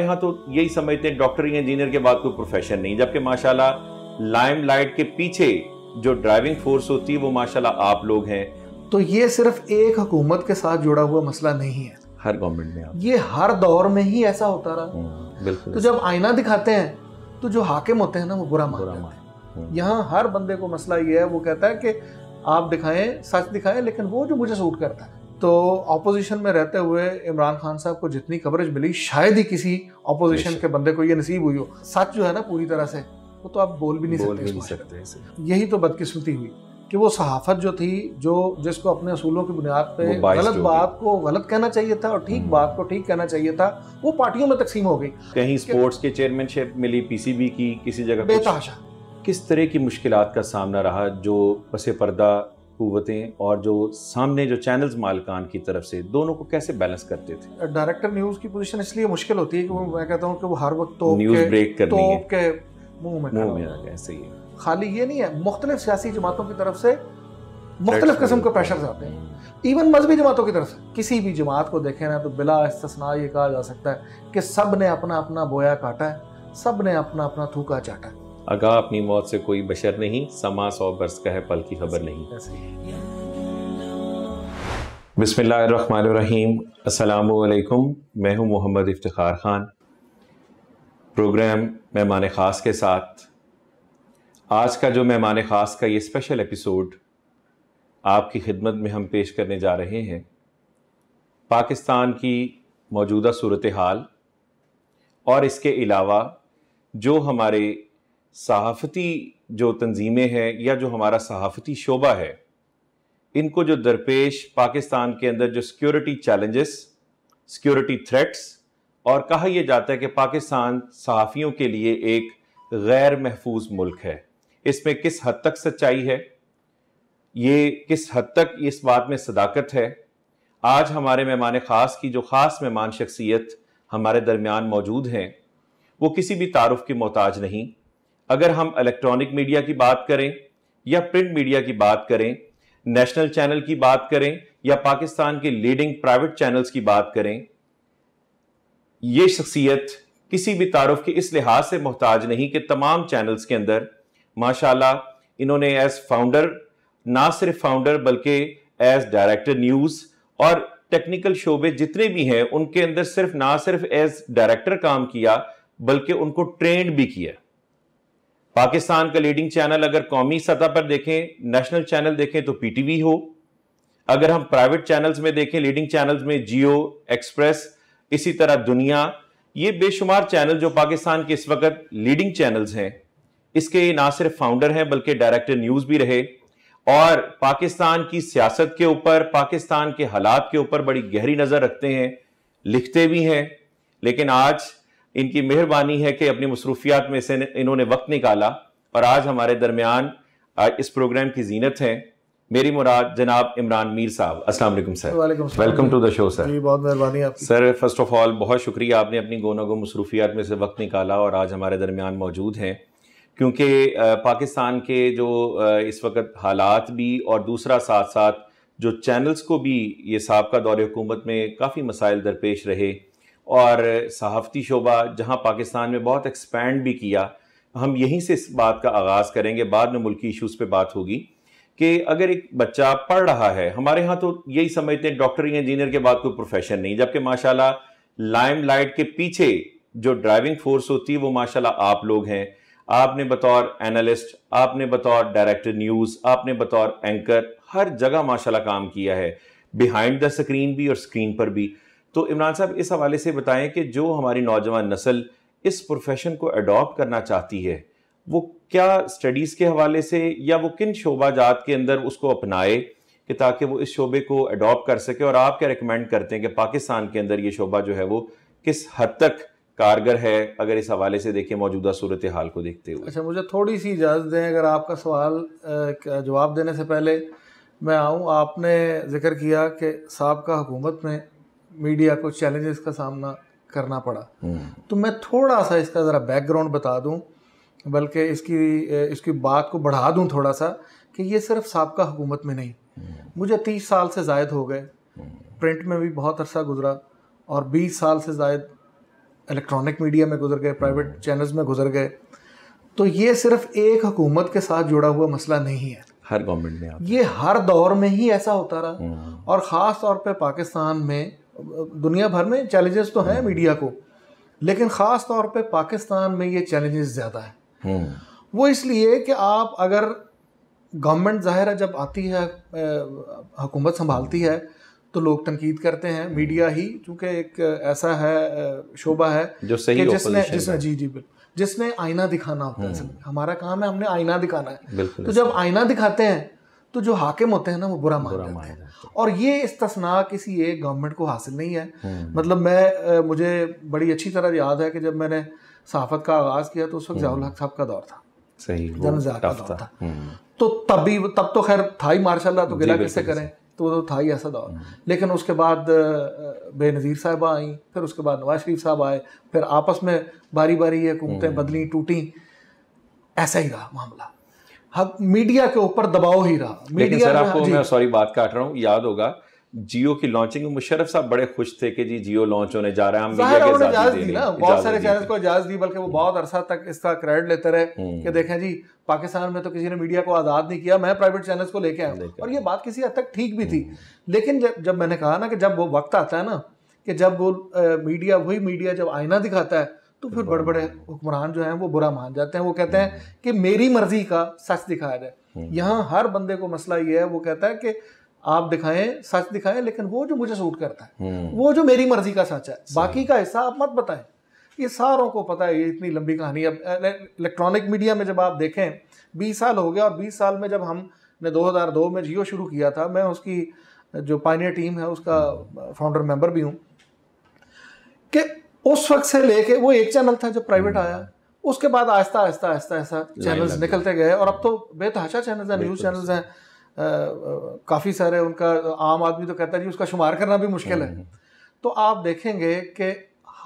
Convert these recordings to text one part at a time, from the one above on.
हमारे यहाँ तो यही समझते हैं डॉक्टर या इंजीनियर के बाद कोई तो प्रोफेशन नहीं जबकि माशाल्लाह लाइट के पीछे जो ड्राइविंग फोर्स होती है वो माशाल्लाह आप लोग हैं तो ये सिर्फ एक हुकूमत के साथ जुड़ा हुआ मसला नहीं है हर गवर्नमेंट में ये हर दौर में ही ऐसा होता रहा हम्म, बिल्कुल तो जब आईना दिखाते हैं तो जो हाकिम होते हैं ना वो बुरा मान बुरा मान हम्म। यहाँ हर बंदे को मसला ये है वो कहता है कि आप दिखाएं सच दिखाएं लेकिन वो जो मुझे सूट करता है तो ऑपोजिशन में रहते हुए इमरान खान साहब को जितनी कवरेज मिली शायद ही किसी ऑपोजिशन के बंदे को ये नसीब हुई हो सच जो है ना पूरी तरह से वो तो आप बोल भी नहीं बोल सकते, भी नहीं सकते यही तो बदकिस्मती हुई कि वो सहाफत जो थी जो जिसको अपने असूलों की बुनियाद पे गलत बात को गलत कहना चाहिए था और ठीक हम्म। बात को ठीक कहना चाहिए था वो पार्टियों में तकसीम हो गई कहीं स्पोर्ट्स के चेयरमैनशिप मिली पीसीबी की किसी जगह बेतहाशा किस तरह की मुश्किलात का सामना रहा जो पसे पर्दा कुतें और जो सामने जो चैनल्स मालकान की तरफ से दोनों को कैसे बैलेंस करते थे डायरेक्टर uh, न्यूज़ की पोजीशन इसलिए मुश्किल होती है कि वो मैं कहता हूँ कि वो हर वक्त तो न्यूज़ ब्रेक कर है के मुंह में मुंह में आ जाए सही है खाली ये नहीं है मुख्तलिफ सियासी जमातों की तरफ से मुख्तलिफ किस्म के प्रेशर आते हैं इवन मजहबी जमातों की तरफ से किसी भी जमात को देखें ना तो बिला इसतना ये कहा जा सकता है कि सब ने अपना अपना बोया काटा है सब ने अपना अपना थूका चाटा है आगा अपनी मौत से कोई बशर नहीं समा सौ बरस का है पल की खबर नहीं बिसमीम असलकुम मैं हूं मोहम्मद इफ्तार ख़ान प्रोग्राम मेहमान ख़ास के साथ आज का जो मेहमान ख़ास का ये स्पेशल एपिसोड आपकी खिदमत में हम पेश करने जा रहे हैं पाकिस्तान की मौजूदा सूरत हाल और इसके अलावा जो हमारे सहाफ़ती जो तंजीमें हैं या जो हमारा सहाफ़ती शोबा है इनको जो दरपेश पाकिस्तान के अंदर जो सिक्योरिटी चैलेंजेस सिक्योरिटी थ्रेट्स और कहा यह जाता है कि पाकिस्तान सहाफ़ियों के लिए एक गैर महफूज मुल्क है इसमें किस हद तक सच्चाई है ये किस हद तक इस बात में सदाकत है आज हमारे मेहमान ख़ास की जो ख़ास मेहमान शख्सियत हमारे दरमियान मौजूद हैं वो किसी भी तारफ़ के मोहताज नहीं अगर हम इलेक्ट्रॉनिक मीडिया की बात करें या प्रिंट मीडिया की बात करें नेशनल चैनल की बात करें या पाकिस्तान के लीडिंग प्राइवेट चैनल्स की बात करें यह शख्सियत किसी भी तारफ़ के इस लिहाज से मोहताज नहीं कि तमाम चैनल्स के अंदर माशाल्लाह इन्होंने एज फाउंडर ना सिर्फ फाउंडर बल्कि एज डायरेक्टर न्यूज़ और टेक्निकल शोबे जितने भी हैं उनके अंदर सिर्फ ना सिर्फ एज डायरेक्टर काम किया बल्कि उनको ट्रेंड भी किया पाकिस्तान का लीडिंग चैनल अगर कौमी सतह पर देखें नेशनल चैनल देखें तो पीटीवी हो अगर हम प्राइवेट चैनल्स में देखें लीडिंग चैनल्स में जियो एक्सप्रेस इसी तरह दुनिया ये बेशुमार चैनल जो पाकिस्तान के इस वक्त लीडिंग चैनल्स हैं इसके ना सिर्फ फाउंडर हैं बल्कि डायरेक्टर न्यूज़ भी रहे और पाकिस्तान की सियासत के ऊपर पाकिस्तान के हालात के ऊपर बड़ी गहरी नज़र रखते हैं लिखते भी हैं लेकिन आज इनकी मेहरबानी है कि अपनी मसरूफियात में से इन्होंने वक्त निकाला और आज हमारे दरमियान इस प्रोग्राम की जीनत है मेरी मुराद जनाब इमरान मीर साहब अस्सलाम वालेकुम sir welcome to the show sir ji बहुत मेहरबानी आपकी सर फर्स्ट ऑफ ऑल बहुत शुक्रिया आपने अपनी गोना गो मसरूफियात में से वक्त निकाला और आज हमारे दरमियान मौजूद हैं क्योंकि पाकिस्तान के जो इस वक्त हालात भी और दूसरा साथ साथ जो चैनल्स को भी ये सबका दौर हुकूमत में काफ़ी मसाइल दरपेश रहे और सहाफ़ती शोबा जहाँ पाकिस्तान में बहुत एक्सपैंड भी किया हम यहीं से इस बात का आगाज़ करेंगे बाद में मुल्की इशूज़ पर बात होगी कि अगर एक बच्चा पढ़ रहा है हमारे यहाँ तो यही समझते हैं डॉक्टर या इंजीनियर के बाद कोई प्रोफेशन नहीं जबकि माशाल्लाह लाइम लाइट के पीछे जो ड्राइविंग फोर्स होती है वो माशाल्लाह आप लोग हैं आपने बतौर एनालिस्ट आपने बतौर डायरेक्टर न्यूज़ आपने बतौर एंकर हर जगह माशाल्लाह काम किया है बिहाइंड द स्क्रीन भी और स्क्रीन पर भी तो इमरान साहब इस हवाले से बताएं कि जो हमारी नौजवान नस्ल इस प्रोफेशन को अडॉप्ट करना चाहती है वो क्या स्टडीज़ के हवाले से या वो किन शोबा जात के अंदर उसको अपनाए कि ताकि वो इस शोबे को अडॉप्ट कर सके और आप क्या रिकमेंड करते हैं कि पाकिस्तान के अंदर ये शोबा जो है वो किस हद तक कारगर है अगर इस हवाले से देखें मौजूदा सूरत हाल को देखते हुए अच्छा मुझे थोड़ी सी इजाज़त दें अगर आपका सवाल जवाब देने से पहले मैं आऊँ आपने जिक्र किया कि सबका हुकूमत में मीडिया को चैलेंजेस का सामना करना पड़ा हम्म। तो मैं थोड़ा सा इसका ज़रा बैकग्राउंड बता दूं बल्कि इसकी इसकी बात को बढ़ा दूं थोड़ा सा कि ये सिर्फ सबका हुकूमत में नहीं हम्म। मुझे तीस साल से जायद हो गए हम्म। प्रिंट में भी बहुत अरसा गुजरा और बीस साल से जायद इलेक्ट्रॉनिक मीडिया में गुजर गए प्राइवेट चैनल्स में गुजर गए तो ये सिर्फ एक हुकूमत के साथ जुड़ा हुआ मसला नहीं है हर गवर्नमेंट में ये हर दौर में ही ऐसा होता रहा और ख़ास तौर पर पाकिस्तान में दुनिया भर में चैलेंजेस तो हैं मीडिया को लेकिन ख़ास तौर पे पाकिस्तान में ये चैलेंजेस ज़्यादा हैं हम्म। वो इसलिए कि आप अगर गवर्नमेंट ज़ाहिर है जब आती है हुकूमत संभालती है तो लोग तनकीद करते हैं मीडिया ही चूँकि एक ऐसा है शोबा है जो सही कि जिसने जिसने जी जी बिल्कुल जिसने आईना दिखाना होता है हम्म। हमारा काम है हमने आईना दिखाना है तो जब आईना दिखाते हैं तो जो हाकिम होते हैं ना वो बुरा मान जाते हैं और ये इस्तना किसी एक गवर्नमेंट को हासिल नहीं है हम्म। मतलब मैं मुझे बड़ी अच्छी तरह याद है कि जब मैंने सहाफत का आगाज़ किया तो उस वक्त जयाल हम्म। हक साहब का दौर था सही जनजार का दौर था हम्म। तो तब भी तब तो खैर था ही माशा तो गिला कैसे करें तो वो तो था ही ऐसा दौर लेकिन उसके बाद बेनज़ीर साहबा आई फिर उसके बाद नवाज शरीफ साहब आए फिर आपस में बारी बारी ये हुकूमतें बदली टूटी ऐसा ही रहा मामला हाँ, मीडिया के ऊपर दबाव ही रहा मीडिया सर आपको मैं सॉरी बात काट रहा हूँ याद होगा जियो की लॉन्चिंग में मुशरफ साहब बड़े खुश थे कि जी जियो लॉन्च होने जा रहा है हम मीडिया के इजाजत दी ना बहुत सारे चैनल को इजाजत दी बल्कि वो बहुत अरसा तक इसका क्रेडिट लेते रहे कि हम्म। देखें जी पाकिस्तान में तो किसी ने मीडिया को आज़ाद नहीं किया मैं प्राइवेट चैनल्स को लेके आया और ये बात किसी हद तक ठीक भी थी हम्म। लेकिन जब जब मैंने कहा ना कि जब वो वक्त आता है ना कि जब वो मीडिया वही मीडिया जब आईना दिखाता है तो फिर बड़े बड़े हुक्मरान जो हैं वो बुरा मान जाते हैं वो कहते हैं कि मेरी मर्जी का सच दिखाया जाए हम्म। यहाँ हर बंदे को मसला ये है वो कहता है कि आप दिखाएं सच दिखाएं लेकिन वो जो मुझे सूट करता है हम्म। वो जो मेरी मर्जी का सच है बाकी का हिस्सा आप मत बताएं ये सारों को पता है ये इतनी लंबी कहानी अब इलेक्ट्रॉनिक मीडिया में जब आप देखें बीस साल हो गया और बीस साल में जब हमने 2002 में जियो शुरू किया था मैं उसकी जो पाइनियर टीम है उसका फाउंडर हम्म। मेंबर भी हूँ उस वक्त से लेके वो एक चैनल था जो प्राइवेट हम्म। आया उसके बाद आहिस्ता आहिस्ता आहिस्ता आहिस्ता चैनल्स निकलते गए और अब तो बेतहाशा चैनल्स हैं न्यूज़ चैनल्स हैं काफ़ी सारे उनका आम आदमी तो कहता है जी उसका शुमार करना भी मुश्किल है हम्म। तो आप देखेंगे कि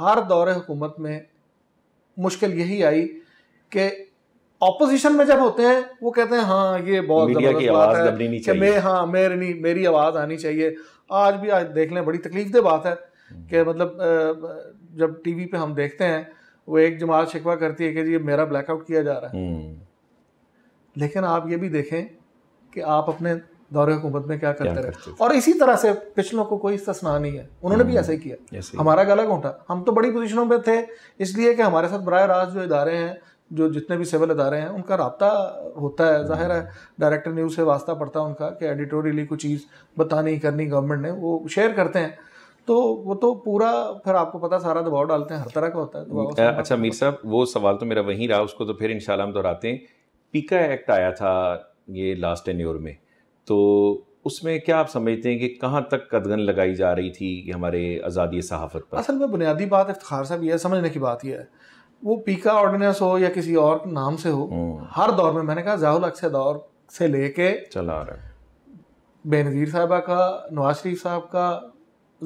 हर दौर हुकूमत में मुश्किल यही आई कि ऑपोजिशन में जब होते हैं वो कहते हैं हाँ ये बहुत बात है कि मैं हाँ मेरे नहीं मेरी आवाज़ आनी चाहिए आज भी आज देख लें बड़ी तकलीफ दे बात है हम्म। कि मतलब जब टीवी पे हम देखते हैं वो एक जमात शिकवा करती है कि जी मेरा ब्लैकआउट किया जा रहा है हम्म। लेकिन आप ये भी देखें कि आप अपने दौरे हुकूमत में क्या करते रहे और इसी तरह से पिछलों को कोई इस्तना नहीं है उन्होंने भी हम्म। ऐसा ही किया हमारा गला घोटा हम तो बड़ी पोजिशनों पर थे इसलिए कि हमारे साथ बर रास्त जो इदारे हैं जो जितने भी सिविल अदारे हैं उनका रबता होता है जाहिर है डायरेक्टर हम्म। न्यूज़ से वास्ता पड़ता है उनका कि एडिटोरियली कुछ चीज़ बतानी करनी गवर्नमेंट ने वो शेयर करते हैं तो वो तो पूरा फिर आपको पता सारा दबाव डालते हैं हर तरह का होता है दबाव अच्छा मीर साहब वो सवाल तो मेरा वहीं रहा उसको तो फिर इनशाला हम दोहराते हैं पीका एक्ट आया था ये लास्ट ईयर में तो उसमें क्या आप समझते हैं कि कहाँ तक कदगन लगाई जा रही थी हमारे आज़ादी सहाफ़त पर असल में बुनियादी बात इफ्तार साहब यह समझने की बात यह है वो पीका ऑर्डिनेंस हो या किसी और नाम से हो हम्म। हर दौर में मैंने कहा जाहुल अक्सर दौर से लेके चला रहा है बेनज़ीर साहबा का नवाज शरीफ साहब का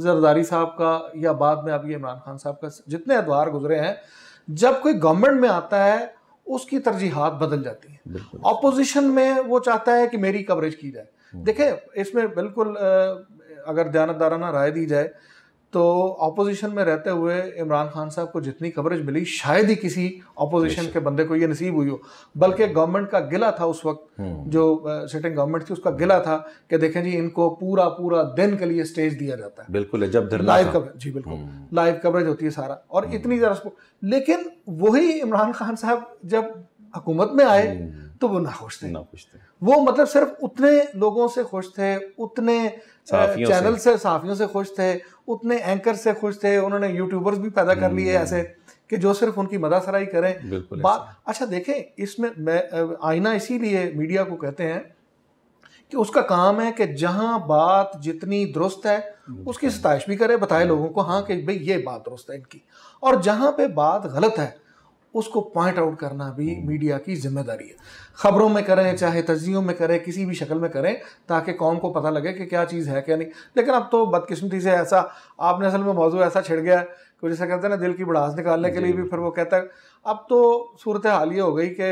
जरदारी साहब का या बाद में अभी इमरान खान साहब का जितने अदवार गुजरे हैं जब कोई गवर्नमेंट में आता है उसकी तरजीहत बदल जाती है अपोजिशन में वो चाहता है कि मेरी कवरेज की जाए हम्म। देखें इसमें बिल्कुल अगर दयानतदाराना राय दी जाए तो अपोजिशन में रहते हुए इमरान खान साहब को जितनी कवरेज मिली शायद ही किसी अपोजिशन के बंदे को ये नसीब हुई हो बल्कि गवर्नमेंट का गिला था उस वक्त हम्म। जो सिटिंग गवर्नमेंट थी उसका गिला था कि देखें जी इनको पूरा पूरा दिन के लिए स्टेज दिया जाता है बिल्कुल है जब लाइव कवरेज जी बिल्कुल लाइव हम्म। कवरेज होती है सारा और हम्म। इतनी जरा लेकिन वही इमरान खान साहब जब हुकूमत में आए तो वो ना खुश थे ना खुश थे वो मतलब सिर्फ उतने लोगों से खुश थे उतने चैनल से साफियों से खुश थे उतने एंकर से खुश थे उन्होंने यूट्यूबर्स भी पैदा कर लिए हम्म। ऐसे कि जो सिर्फ उनकी मदासराई करें बात अच्छा देखें इसमें मैं आईना इसीलिए मीडिया को कहते हैं कि उसका काम है कि जहाँ बात जितनी दुरुस्त है उसकी सताइश भी करे बताए हम्म। लोगों को हाँ कि भाई ये बात दुरुस्त है इनकी और जहाँ पे बात गलत है उसको पॉइंट आउट करना भी मीडिया हम्म। की जिम्मेदारी है खबरों में करें चाहे तजियों में करें किसी भी शक्ल में करें ताकि कौम को पता लगे कि क्या चीज़ है क्या नहीं लेकिन अब तो बदकिस्मती से ऐसा आपने असल में मौजू ऐसा छिड़ गया है कि जैसा कहते हैं ना दिल की बढ़ास निकालने के लिए भी फिर वो कहता है अब तो सूरत हाल ये हो गई कि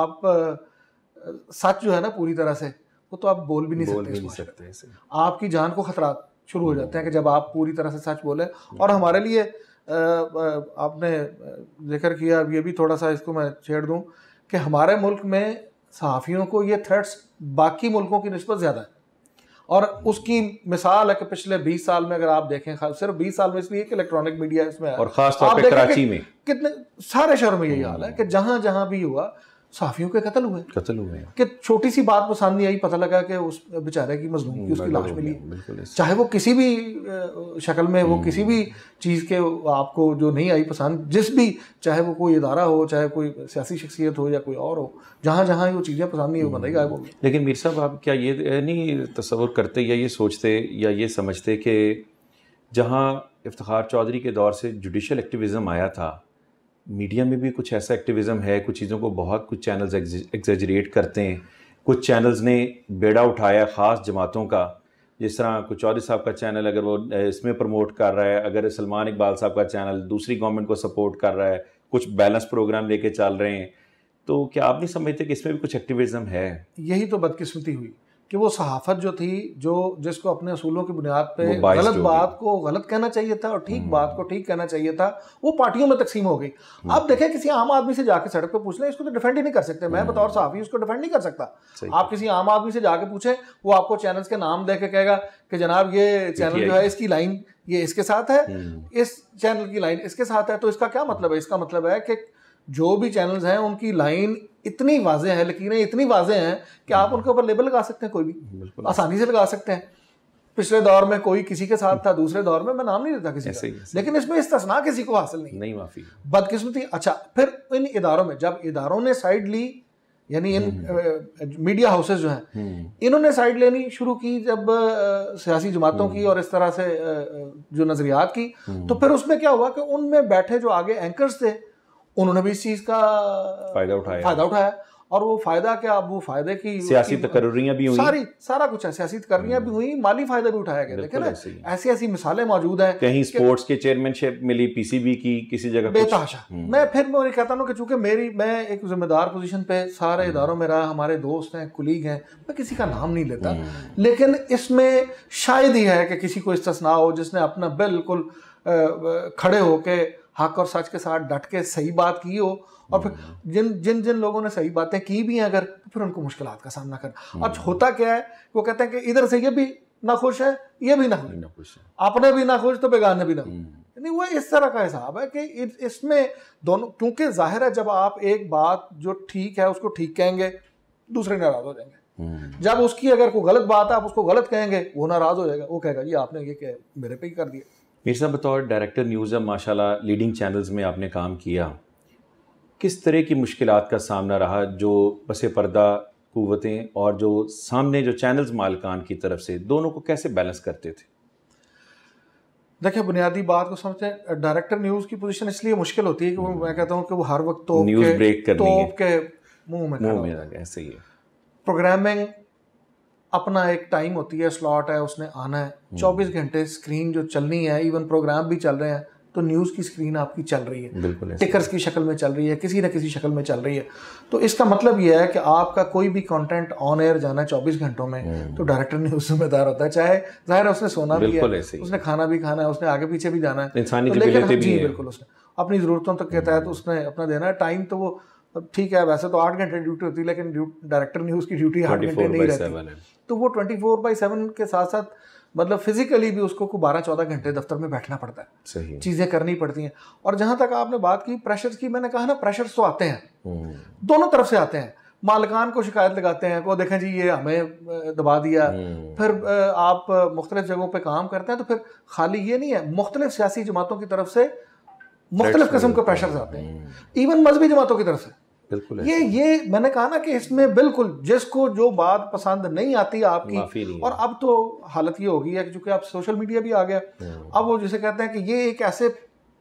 आप सच जो है ना पूरी तरह से वो तो आप बोल भी नहीं सकते, भी नहीं सकते आपकी जान को खतरा शुरू हो जाते हैं कि जब आप पूरी तरह से सच बोले हम्म। और हमारे लिए आपने जिक्र किया अब ये भी थोड़ा सा इसको मैं छेड़ दूँ कि हमारे मुल्क में सहाफ़ियों को ये थ्रेट्स बाकी मुल्कों की नस्बत ज़्यादा है और उसकी मिसाल है कि पिछले 20 साल में अगर आप देखें सिर्फ 20 साल में इसलिए कि इलेक्ट्रॉनिक मीडिया इसमें और खास तौर पे कराची में कितने सारे शहर में यही हम्म। हाल है कि जहां जहां भी हुआ साफियों के कत्ल हुए कत्ल हुए कि छोटी सी बात पसंद नहीं आई पता लगा कि उस बेचारे की मजलूम की हम्म, उसकी लाश मिली चाहे वो किसी भी शक्ल में वो हम्म। किसी भी चीज़ के आपको जो नहीं आई पसंद जिस भी चाहे वो कोई इदारा हो चाहे कोई सियासी शख्सियत हो या कोई और हो जहाँ जहाँ वो चीज़ें पसंद नहीं हो बंदा गायब हो लेकिन मीर साहब आप क्या ये नहीं तस्वर करते या ये सोचते या ये समझते कि जहाँ इफ्तार चौधरी के दौर से जुडिशल एक्टिविज़म आया था मीडिया में भी कुछ ऐसा एक्टिविज़म है कुछ चीज़ों को बहुत कुछ चैनल्स एग्जेजरेट करते हैं कुछ चैनल्स ने बेड़ा उठाया ख़ास जमातों का जिस तरह कुछ चौधरी साहब का चैनल अगर वो इसमें प्रमोट कर रहा है अगर सलमान इकबाल साहब का चैनल दूसरी गवर्नमेंट को सपोर्ट कर रहा है कुछ बैलेंस प्रोग्राम लेके चल रहे हैं तो क्या आप नहीं समझते कि इसमें भी कुछ एक्टिविज़म है यही तो बदकिस्मती हुई कि वो सहाफत जो थी जो जिसको अपने असूलों की बुनियाद पे गलत बात को गलत कहना चाहिए था और ठीक हम्म। बात को ठीक कहना चाहिए था वो पार्टियों में तकसीम हो गई हम्म। अब देखें किसी आम आदमी से जाके सड़क पे पूछ लें इसको तो डिफेंड ही नहीं कर सकते मैं हम्म। बतौर सहाफ़ी उसको डिफेंड नहीं कर सकता आप किसी आम आदमी से जाके पूछें वो आपको चैनल्स के नाम दे के कहेगा कि जनाब ये चैनल जो है इसकी लाइन ये इसके साथ है इस चैनल की लाइन इसके साथ है तो इसका क्या मतलब है इसका मतलब है कि जो भी चैनल्स हैं उनकी लाइन इतनी वाजें हैं लकीरें इतनी वाजें हैं कि आप उनके ऊपर लेबल लगा सकते हैं कोई भी आसानी से लगा सकते हैं पिछले दौर में कोई किसी के साथ था दूसरे दौर में मैं नाम नहीं देता किसी से लेकिन इसमें इस तस्ना किसी को हासिल नहीं नहीं माफी बदकिस्मती अच्छा फिर इन इदारों में जब इदारों ने साइड ली यानी इन मीडिया हम्म। हाउसेज जो हैं हम्म। इन्होंने साइड लेनी शुरू की जब सियासी जमातों की हम्म। और इस तरह से जो नज़रियात की तो फिर उसमें क्या हुआ कि उनमें बैठे जो आगे एंकर्स थे उन्होंने भी इस चीज का फायदा उठाया फायदा उठाया और वो फायदा क्या वो फायदे की सियासी तकर्रियां भी हुई सारी सारा कुछ है सियासी तकर्रियां भी हुई हम्म। माली फायदा भी उठाया गया देखे ना ऐसी ऐसी मिसालें मौजूद हैं कहीं स्पोर्ट्स के चेयरमैनशिप मिली पीसीबी की किसी जगह बेतहाशा हम्म। मैं फिर मैं कहता हूँ कि चूंकि मेरी मैं एक जिम्मेदार पोजिशन पे सारे हम्म। इदारों में रहा हमारे दोस्त हैं कुलीग हैं मैं किसी का नाम नहीं लेता लेकिन इसमें शायद ही है कि किसी को इस्तना हो जिसने अपना बिल्कुल खड़े होके हक और सच के साथ डट के सही बात की हो और फिर हम्म। जिन जिन जिन लोगों ने सही बातें की भी हैं अगर तो फिर उनको मुश्किल का सामना करना हम्म। अब होता क्या है वो कहते हैं कि इधर से ये भी ना खुश है ये भी ना खुश अपने भी ना खुश तो बेगाने भी ना हम्म। नहीं वो इस तरह का हिसाब है कि इसमें दोनों क्योंकि जाहिर है जब आप एक बात जो ठीक है उसको ठीक कहेंगे दूसरे नाराज हो जाएंगे जब उसकी अगर कोई गलत बात है आप उसको गलत कहेंगे वो नाराज हो जाएगा वो कहेगा ये आपने ये कह मेरे पे ही कर दिया मीर साहब बतौर डायरेक्टर न्यूज़ अब माशाल्लाह लीडिंग चैनल्स में आपने काम किया किस तरह की मुश्किल का सामना रहा जो बस पर्दा क़वतें और जो सामने जो चैनल्स मालकान की तरफ से दोनों को कैसे बैलेंस करते थे देखिए बुनियादी बात को समझते हैं डायरेक्टर न्यूज़ की पोजीशन इसलिए मुश्किल होती है कि मैं कहता हूँ कि वो हर वक्त तो न्यूज़ ब्रेक करनी है के मुंह में मुंह में ऐसे ही है प्रोग्रामिंग अपना एक टाइम होती है स्लॉट है उसने आना है हम्म। चौबीस घंटे स्क्रीन जो चलनी है इवन प्रोग्राम भी चल रहे हैं तो न्यूज़ की स्क्रीन आपकी चल रही है टिकर्स की शक्ल में चल रही है किसी न किसी शक्ल में चल रही है तो इसका मतलब यह है कि आपका कोई भी कंटेंट ऑन एयर जाना है चौबीस घंटों में हम्म। तो डायरेक्टर न्यूज जिम्मेदार होता है चाहे जाहिर है उसने सोना भी है उसने खाना भी खाना है उसने आगे पीछे भी जाना है इंसानी तो लेकिन हाँ, जी बिल्कुल उसने अपनी ज़रूरतों तक के तहत हम्म। उसने अपना देना है टाइम तो वो ठीक है वैसे तो आठ घंटे ड्यूटी होती है लेकिन डायरेक्टर न्यूज़ की ड्यूटी आठ घंटे नहीं रहती तो वो ट्वेंटी फोर बाई सेवन के साथ साथ मतलब फिजिकली भी उसको को बारह चौदह घंटे दफ्तर में बैठना पड़ता है सही चीज़ें करनी पड़ती हैं और जहाँ तक आपने बात की प्रेशर की मैंने कहा ना प्रेशर तो आते हैं हम्म। दोनों तरफ से आते हैं मालकान को शिकायत लगाते हैं वो देखें जी ये हमें दबा दिया हम्म। फिर आप मुख्तलिफ जगहों पर काम करते हैं तो फिर खाली ये नहीं है मुख्तलिफ सियासी जमातों की तरफ से मुख्तलिफ किस्म के प्रेशर आते हैं इवन हम्म। मजहबी जमातों की तरफ से बिल्कुल ये ये मैंने कहा ना कि इसमें बिल्कुल जिसको जो बात पसंद नहीं आती आपकी नहीं और अब तो हालत ये हो गई है क्योंकि आप सोशल मीडिया भी आ गया हाँ। अब वो जिसे कहते हैं कि ये एक ऐसे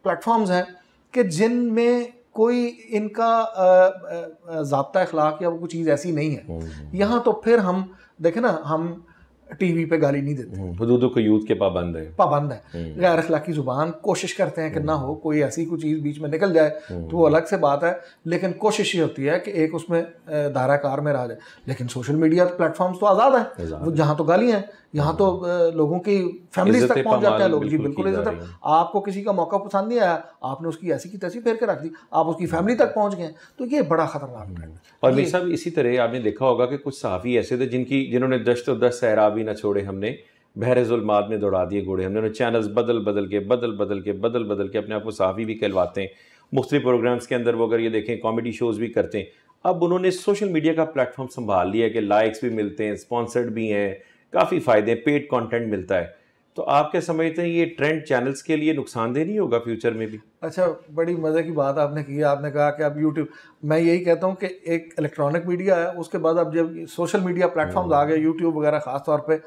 प्लेटफॉर्म्स हैं कि जिनमें कोई इनका जबता अखलाक या वो कोई चीज़ ऐसी नहीं है हम्म, हम्म। यहाँ तो फिर हम देखें ना हम टीवी पे गाली नहीं देते हदूद हम्म, को यूथ के पाबंद है पाबंद है गैर हम्म। तो अखलाकी ज़ुबान कोशिश करते हैं कि ना हो कोई ऐसी कोई चीज़ बीच में निकल जाए तो हम्म। वो अलग से बात है लेकिन कोशिश ये होती है कि एक उसमें धाराकार में रहा जाए लेकिन सोशल मीडिया प्लेटफॉर्म्स तो आज़ाद है जहां जहाँ तो गालियाँ हैं यहाँ तो लोगों की फैमिली तक पहुंच जाते हैं लोग जी बिल्कुल इज्जत आपको किसी का मौका पसंद नहीं आया आपने उसकी ऐसी की तैसी फेर के रख दी आप उसकी फैमिली तक पहुंच गए तो ये बड़ा खतरनाक हम्म। है और मीर साहब इसी तरह आपने देखा होगा कि कुछ सहाफ़ी ऐसे थे जिनकी जिन्होंने दश तो दस सहरा भी ना छोड़े हमने जुलमाद में दौड़ा दिए घोड़े हमने चैनल्स बदल बदल के बदल बदल के बदल बदल के अपने आप को सहाफ़ी भी कहलवाते हैं मुख्तु प्रोग्राम्स के अंदर वो अगर ये देखें कॉमेडी शोज़ भी करते हैं अब उन्होंने सोशल मीडिया का प्लेटफॉर्म संभाल लिया कि लाइक्स भी मिलते हैं स्पॉन्सर्ड भी हैं काफ़ी फ़ायदे पेड कॉन्टेंट मिलता है तो आप क्या समझते तो हैं ये ट्रेंड चैनल्स के लिए नुकसानदेह नहीं होगा फ्यूचर में भी अच्छा बड़ी मज़े की बात आपने की आपने कहा कि अब यूट्यूब मैं यही कहता हूँ कि एक इलेक्ट्रॉनिक मीडिया है उसके बाद अब जब सोशल मीडिया प्लेटफॉर्म आ गए यूट्यूब वगैरह खास तौर पे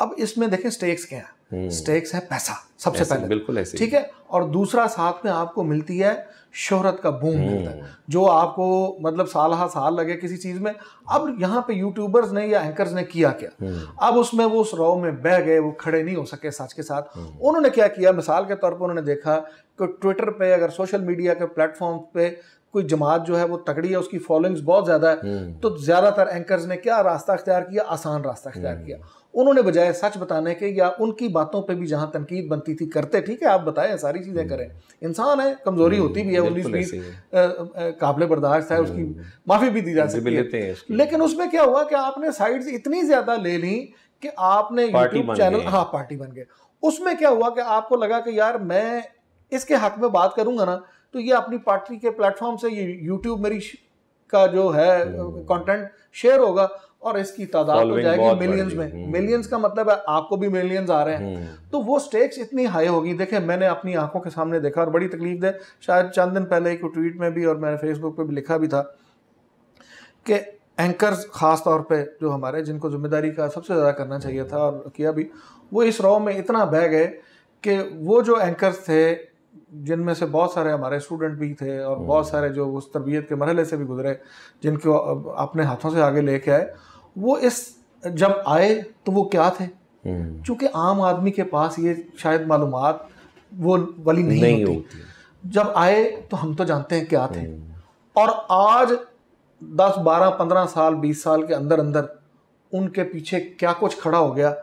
अब इसमें देखें स्टेक्स क्या हैं स्टेक्स हम्म। है पैसा सबसे पहले बिल्कुल ऐसे ठीक है और दूसरा साथ में आपको मिलती है शोहरत का बूम मिलता है हम्म। जो आपको मतलब साल हा साल लगे किसी चीज़ में अब यहाँ पे यूट्यूबर्स ने या एंकर्स ने किया क्या हम्म। अब उसमें वो उस रो में बह गए वो खड़े नहीं हो सके सच के साथ हम्म। उन्होंने क्या किया मिसाल के तौर पर उन्होंने देखा कि ट्विटर पे अगर सोशल मीडिया के प्लेटफॉर्म पे कोई जमात जो है वो तगड़ी है उसकी फॉलोइंग्स बहुत ज़्यादा है तो ज़्यादातर एंकर्स ने क्या रास्ता अख्तियार किया आसान रास्ता अख्तियार किया उन्होंने बजाय सच बताने के या उनकी बातों पे भी जहाँ तनकीद बनती थी करते ठीक है आप बताएं सारी चीज़ें करें इंसान है कमजोरी हम्म, होती भी है उन्नीस बीस काबिल बर्दाश्त है उसकी हम्म, माफ़ी भी दी जा सकती है लेकिन उसमें क्या हुआ कि आपने साइड इतनी ज़्यादा ले ली कि आपने यूट्यूब चैनल हाँ पार्टी बन गए उसमें क्या हुआ कि आपको लगा कि यार मैं इसके हक में बात करूंगा ना तो ये अपनी पार्टी के प्लेटफॉर्म से ये यूट्यूब मेरी का जो है कंटेंट हम्म। शेयर होगा और इसकी तादाद हो जाएगी मिलियंस में मिलियंस हम्म। का मतलब है आपको भी मिलियंस आ रहे हैं हम्म। तो वो स्टेक्स इतनी हाई होगी देखे मैंने अपनी आंखों के सामने देखा और बड़ी तकलीफ दे शायद चंद दिन पहले एक ट्वीट में भी और मैंने फेसबुक पर भी लिखा भी था कि एंकर्स ख़ास तौर पर जो हमारे जिनको जिम्मेदारी का सबसे ज़्यादा करना चाहिए था और किया भी वो इस रॉ में इतना बह गए कि वो जो एंकर्स थे जिनमें से बहुत सारे हमारे स्टूडेंट भी थे और बहुत हम्म। सारे जो उस तरबियत के मरहले से भी गुजरे जिनको अपने हाथों से आगे लेके आए वो इस जब आए तो वो क्या थे हम्म। चूंकि आम आदमी के पास ये शायद मालूम वो वाली नहीं, नहीं होती, होती। जब आए तो हम तो जानते हैं क्या थे हम्म। और आज 10, 12, 15 साल 20 साल के अंदर अंदर उनके पीछे क्या कुछ खड़ा हो गया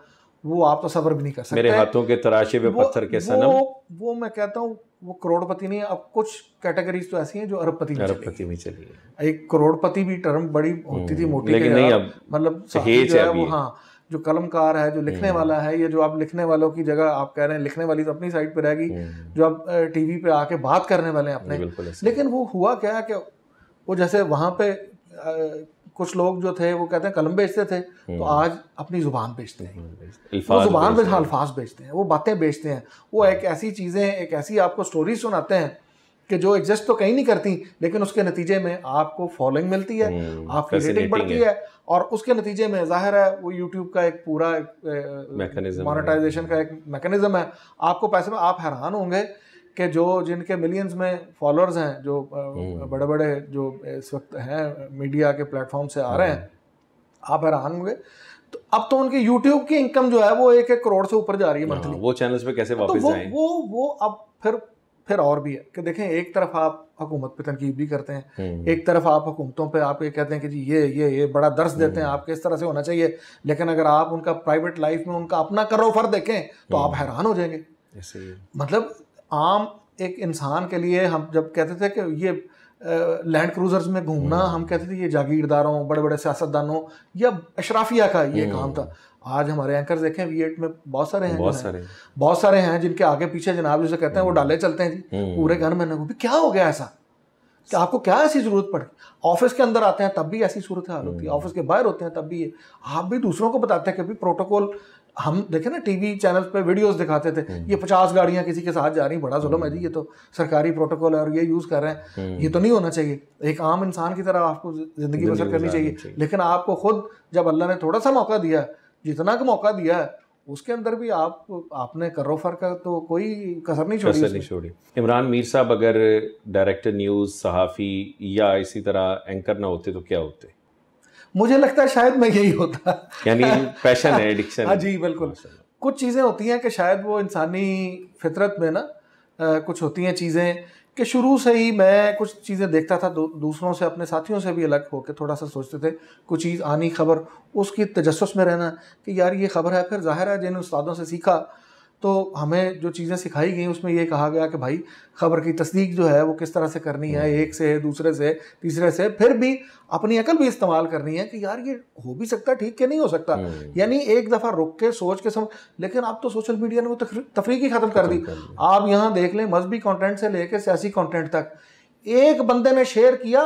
वो आप तो सब्र भी नहीं कर सकते मेरे हाथों के तराशे पे पत्थर के सनम वो, वो मैं कहता हूँ वो करोड़पति नहीं अब कुछ कैटेगरीज तो ऐसी हैं जो अरबपति में अरबपति में चली है एक करोड़पति भी टर्म बड़ी होती थी हम्म, मोटी लेकिन नहीं अब मतलब जो है वो हाँ जो कलमकार है जो लिखने हम्म। वाला है या जो आप लिखने वालों की जगह आप कह रहे हैं लिखने वाली तो अपनी साइड पर रहेगी हम्म। जो आप टीवी पे आके बात करने वाले हैं अपने लेकिन वो हुआ क्या है कि वो जैसे वहाँ पे कुछ लोग जो थे वो कहते हैं कलम बेचते थे तो हम्म। आज अपनी जुबान बेचते हैं हम्म, वो जुबान बेच हाँ, अल्फाज बेचते हैं वो बातें बेचते हैं वो एक ऐसी चीज़ें एक ऐसी आपको स्टोरी सुनाते हैं कि जो एग्जिस्ट तो कहीं नहीं करती लेकिन उसके नतीजे में आपको फॉलोइंग मिलती है हम्म, आपकी रेटिंग बढ़ती है।, है और उसके नतीजे में जाहिर है वो यूट्यूब का एक पूरा मोनेटाइजेशन का एक मैकेनिज्म है आपको पैसे में आप हैरान होंगे के जो जिनके मिलियंस में फॉलोअर्स हैं जो बड़े बड़े जो इस वक्त हैं मीडिया के प्लेटफॉर्म से आ रहे हैं हाँ। आप हैरान होंगे तो अब तो उनकी यूट्यूब की इनकम जो है वो एक एक करोड़ से ऊपर जा रही है मंथली हाँ, वो चैनल्स पे कैसे तो वापस तो वो, वो वो अब फिर फिर और भी है कि देखें एक तरफ आप हुकूमत पे तनकीद भी करते हैं हम्म। एक तरफ आप हुकूमतों पे आप ये कहते हैं कि जी ये ये ये बड़ा दर्श देते हैं हम्म। आपके इस तरह से होना चाहिए लेकिन अगर आप उनका प्राइवेट लाइफ में उनका अपना करो फर देखें तो हम्म। आप हैरान हो जाएंगे मतलब आम एक इंसान के लिए हम जब कहते थे कि ये लैंड क्रूजर्स में घूमना हम्म। हम कहते थे ये जागीरदारों बड़े बड़े सियासतदानों या अशराफिया का ये हम्म। काम था आज हमारे एंकर देखें वी एट में बहुत सारे हैं बहुत सारे बहुत सारे हैं जिनके आगे पीछे जनाब जिसे कहते हैं वो हम्म। डाले चलते हैं जी पूरे घर में भी क्या हो गया ऐसा कि आपको क्या ऐसी ज़रूरत पड़ी ऑफिस के अंदर आते हैं तब भी ऐसी सूरत हाल होती है ऑफिस के बाहर होते हैं तब भी ये आप भी दूसरों को बताते हैं कि प्रोटोकॉल हम देखे ना टीवी चैनल पे वीडियोस दिखाते थे हम्म। ये पचास गाड़ियां किसी के साथ जा रही बड़ा जुलम है जी ये तो सरकारी प्रोटोकॉल है और ये यूज कर रहे हैं हम्म। ये तो नहीं होना चाहिए एक आम इंसान की तरह आपको जिंदगी बसर करनी चाहिए लेकिन आपको खुद जब अल्लाह ने थोड़ा सा मौका दिया जितना का मौका दिया है उसके अंदर भी आप आपने करो फर का तो कोई कसर नहीं छोड़ी कसर नहीं छोड़ी इमरान मीर साहब अगर डायरेक्टर न्यूज़ सहाफ़ी या इसी तरह एंकर ना होते तो क्या होते मुझे लगता है शायद मैं यही होता यानी पैशन है एडिक्शन हाँ जी बिल्कुल कुछ चीज़ें होती हैं कि शायद वो इंसानी फितरत में ना कुछ होती हैं चीज़ें कि शुरू से ही मैं कुछ चीज़ें देखता था दूसरों से अपने साथियों से भी अलग होकर थोड़ा सा सोचते थे कुछ चीज़ आनी खबर उसकी तजस में रहना कि यार ये खबर है फिर जाहिर है जिन उस्तादों से सीखा तो हमें जो चीज़ें सिखाई गई उसमें ये कहा गया कि भाई खबर की तस्दीक जो है वो किस तरह से करनी है हम्म। एक से दूसरे से तीसरे से फिर भी अपनी अकल भी इस्तेमाल करनी है कि यार ये हो भी सकता ठीक के नहीं हो सकता हम्म। यानी एक दफ़ा रुक के सोच के समझ लेकिन आप तो सोशल मीडिया ने वो तफरी ही ख़त्म कर दी आप यहाँ देख लें मजहबी कॉन्टेंट से लेकर सियासी कॉन्टेंट तक एक बंदे ने शेयर किया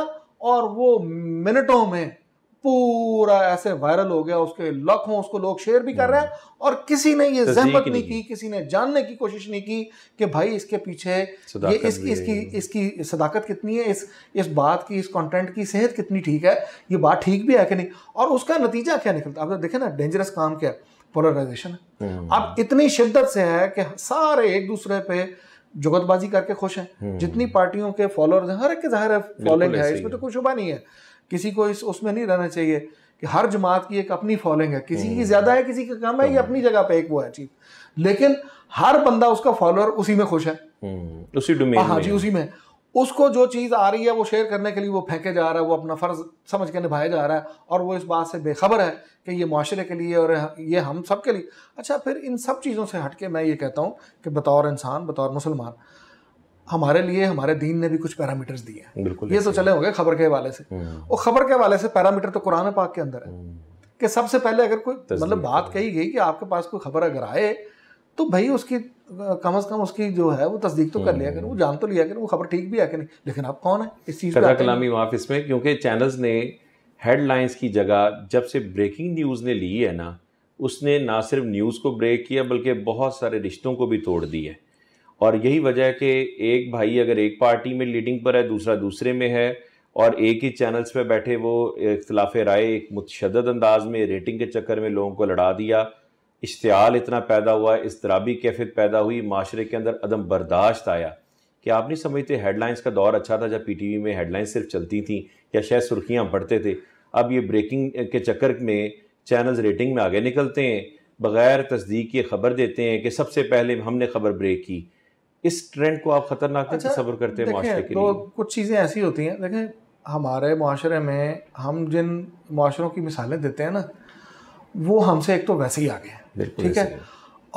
और वो मिनटों में पूरा ऐसे वायरल हो गया उसके लाखों उसको लोग शेयर भी कर रहे हैं हम्म। और किसी ने ये जहमत नहीं की किसी ने जानने की कोशिश नहीं की कि भाई इसके पीछे ये इसकी इसकी इसकी सदाकत कितनी है इस इस बात की इस कंटेंट की सेहत कितनी ठीक है ये बात ठीक भी है कि नहीं और उसका नतीजा क्या निकलता आप आप देखें ना डेंजरस काम क्या है पोलराइजेशन है हम्म। अब इतनी शिद्दत से है कि सारे एक दूसरे पे जुगतबाजी करके खुश हैं हम्म। जितनी पार्टियों के फॉलोअर्स हैं हर एक के जाहिर है फॉलोइंग है इसमें तो कोई शुबा नहीं है किसी को इस उसमें नहीं रहना चाहिए कि हर जमात की एक अपनी फॉलोइंग है किसी की हम्म। ज़्यादा है किसी की कम है ये अपनी जगह पे एक वो है चीज लेकिन हर बंदा उसका फॉलोअर उसी में खुश है हम्म, उसी डोमेन हाँ, हाँ जी उसी में उसको जो चीज़ आ रही है वो शेयर करने के लिए वो फेंके जा रहा है वो अपना फ़र्ज समझ के निभाया जा रहा है और वो इस बात से बेखबर है कि ये माशरे के लिए और ये हम सब के लिए अच्छा फिर इन सब चीज़ों से हटके मैं ये कहता हूँ कि बतौर इंसान बतौर मुसलमान हमारे लिए हमारे दीन ने भी कुछ पैरामीटर्स दिए हैं बिल्कुल ये तो चले हो गए खबर के हवाले से हम्म। और खबर के हवाले से पैरामीटर तो कुरान पाक के अंदर है हम्म। कि सबसे पहले अगर कोई मतलब बात कही गई कि आपके पास कोई खबर अगर आए तो भाई उसकी कम से कम उसकी जो है वो तस्दीक तो कर लिया करें वो हम्म। जान तो लिया करें वो खबर ठीक भी है कि नहीं लेकिन आप कौन है इस चीज़ का कलामी माफ इसमें क्योंकि चैनल्स ने हेडलाइंस की जगह जब से ब्रेकिंग न्यूज़ ने ली है ना उसने ना सिर्फ न्यूज़ को ब्रेक किया बल्कि बहुत सारे रिश्तों को भी तोड़ दिया और यही वजह है कि एक भाई अगर एक पार्टी में लीडिंग पर है दूसरा दूसरे में है और एक ही चैनल्स पे बैठे वो इख्तलाफ राय एक मुतद अंदाज में रेटिंग के चक्कर में लोगों को लड़ा दिया इश्तियाल इतना पैदा हुआ इसतराबी कैफियत पैदा हुई माशरे के अंदर अदम बर्दाश्त आया कि आप नहीं समझते हेडलाइंस का दौर अच्छा था जब पीटीवी में हेडलाइंस सिर्फ चलती थी या शायद सुर्खियाँ बढ़ते थे अब ये ब्रेकिंग के चक्कर में चैनल्स रेटिंग में आगे निकलते हैं बग़ैर तस्दीक ये खबर देते हैं कि सबसे पहले हमने खबर ब्रेक की इस ट्रेंड को आप खतरनाक अच्छा, सब्र करते हैं के तो लिए कुछ चीज़ें ऐसी होती हैं देखें हमारे माशरे में हम जिन माशरों की मिसालें देते हैं ना वो हमसे एक तो वैसे ही आगे हैं ठीक है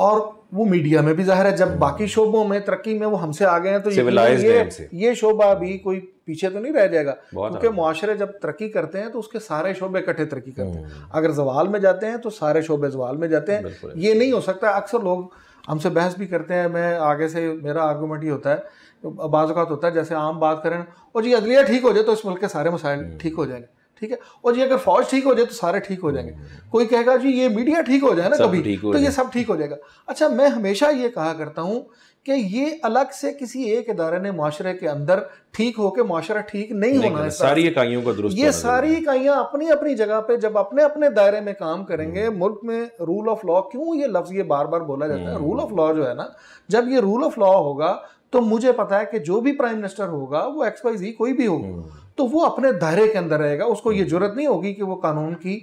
और वो मीडिया में भी जाहिर है जब बाकी शोबों में तरक्की में वो हमसे आगे हैं तो ये ये शोबा भी कोई पीछे तो नहीं रह जाएगा क्योंकि माशरे जब तरक्की करते हैं तो उसके सारे शोबे इकट्ठे तरक्की करते हैं हम्म। अगर जवाल में जाते हैं तो सारे शोबे जवाल में जाते हैं ये नहीं हो सकता अक्सर लोग हमसे बहस भी करते हैं मैं आगे से मेरा आर्गूमेंट ही होता है तो बाज़ात होता है जैसे आम बात करें और जी अदलिया ठीक हो जाए तो इस मुल्क के सारे मसाइल हम्म। ठीक हो जाएंगे ठीक है और जी अगर फौज ठीक हो जाए तो सारे ठीक हो जाएंगे हम्म। कोई कहेगा जी ये मीडिया ठीक हो जाए ना कभी तो ये सब ठीक हो जाएगा अच्छा मैं हमेशा ये कहा करता हूँ कि ये अलग से किसी एक इदारे ने माशरे के अंदर ठीक होके माशरा ठीक नहीं, नहीं होना सारी इकाइयों का दुरुस्त ये सारी इकाइयाँ अपनी अपनी जगह पे जब अपने अपने दायरे में काम करेंगे हम्म। मुल्क में रूल ऑफ लॉ क्यों ये लफ्ज़ ये बार बार बोला जाता है रूल ऑफ लॉ जो है ना जब ये रूल ऑफ लॉ होगा तो मुझे पता है कि जो भी प्राइम मिनिस्टर होगा वो एक्स वाई जी कोई भी होगा हम्म। तो वो अपने दायरे के अंदर रहेगा उसको ये हम्म। जरूरत नहीं होगी कि वो कानून की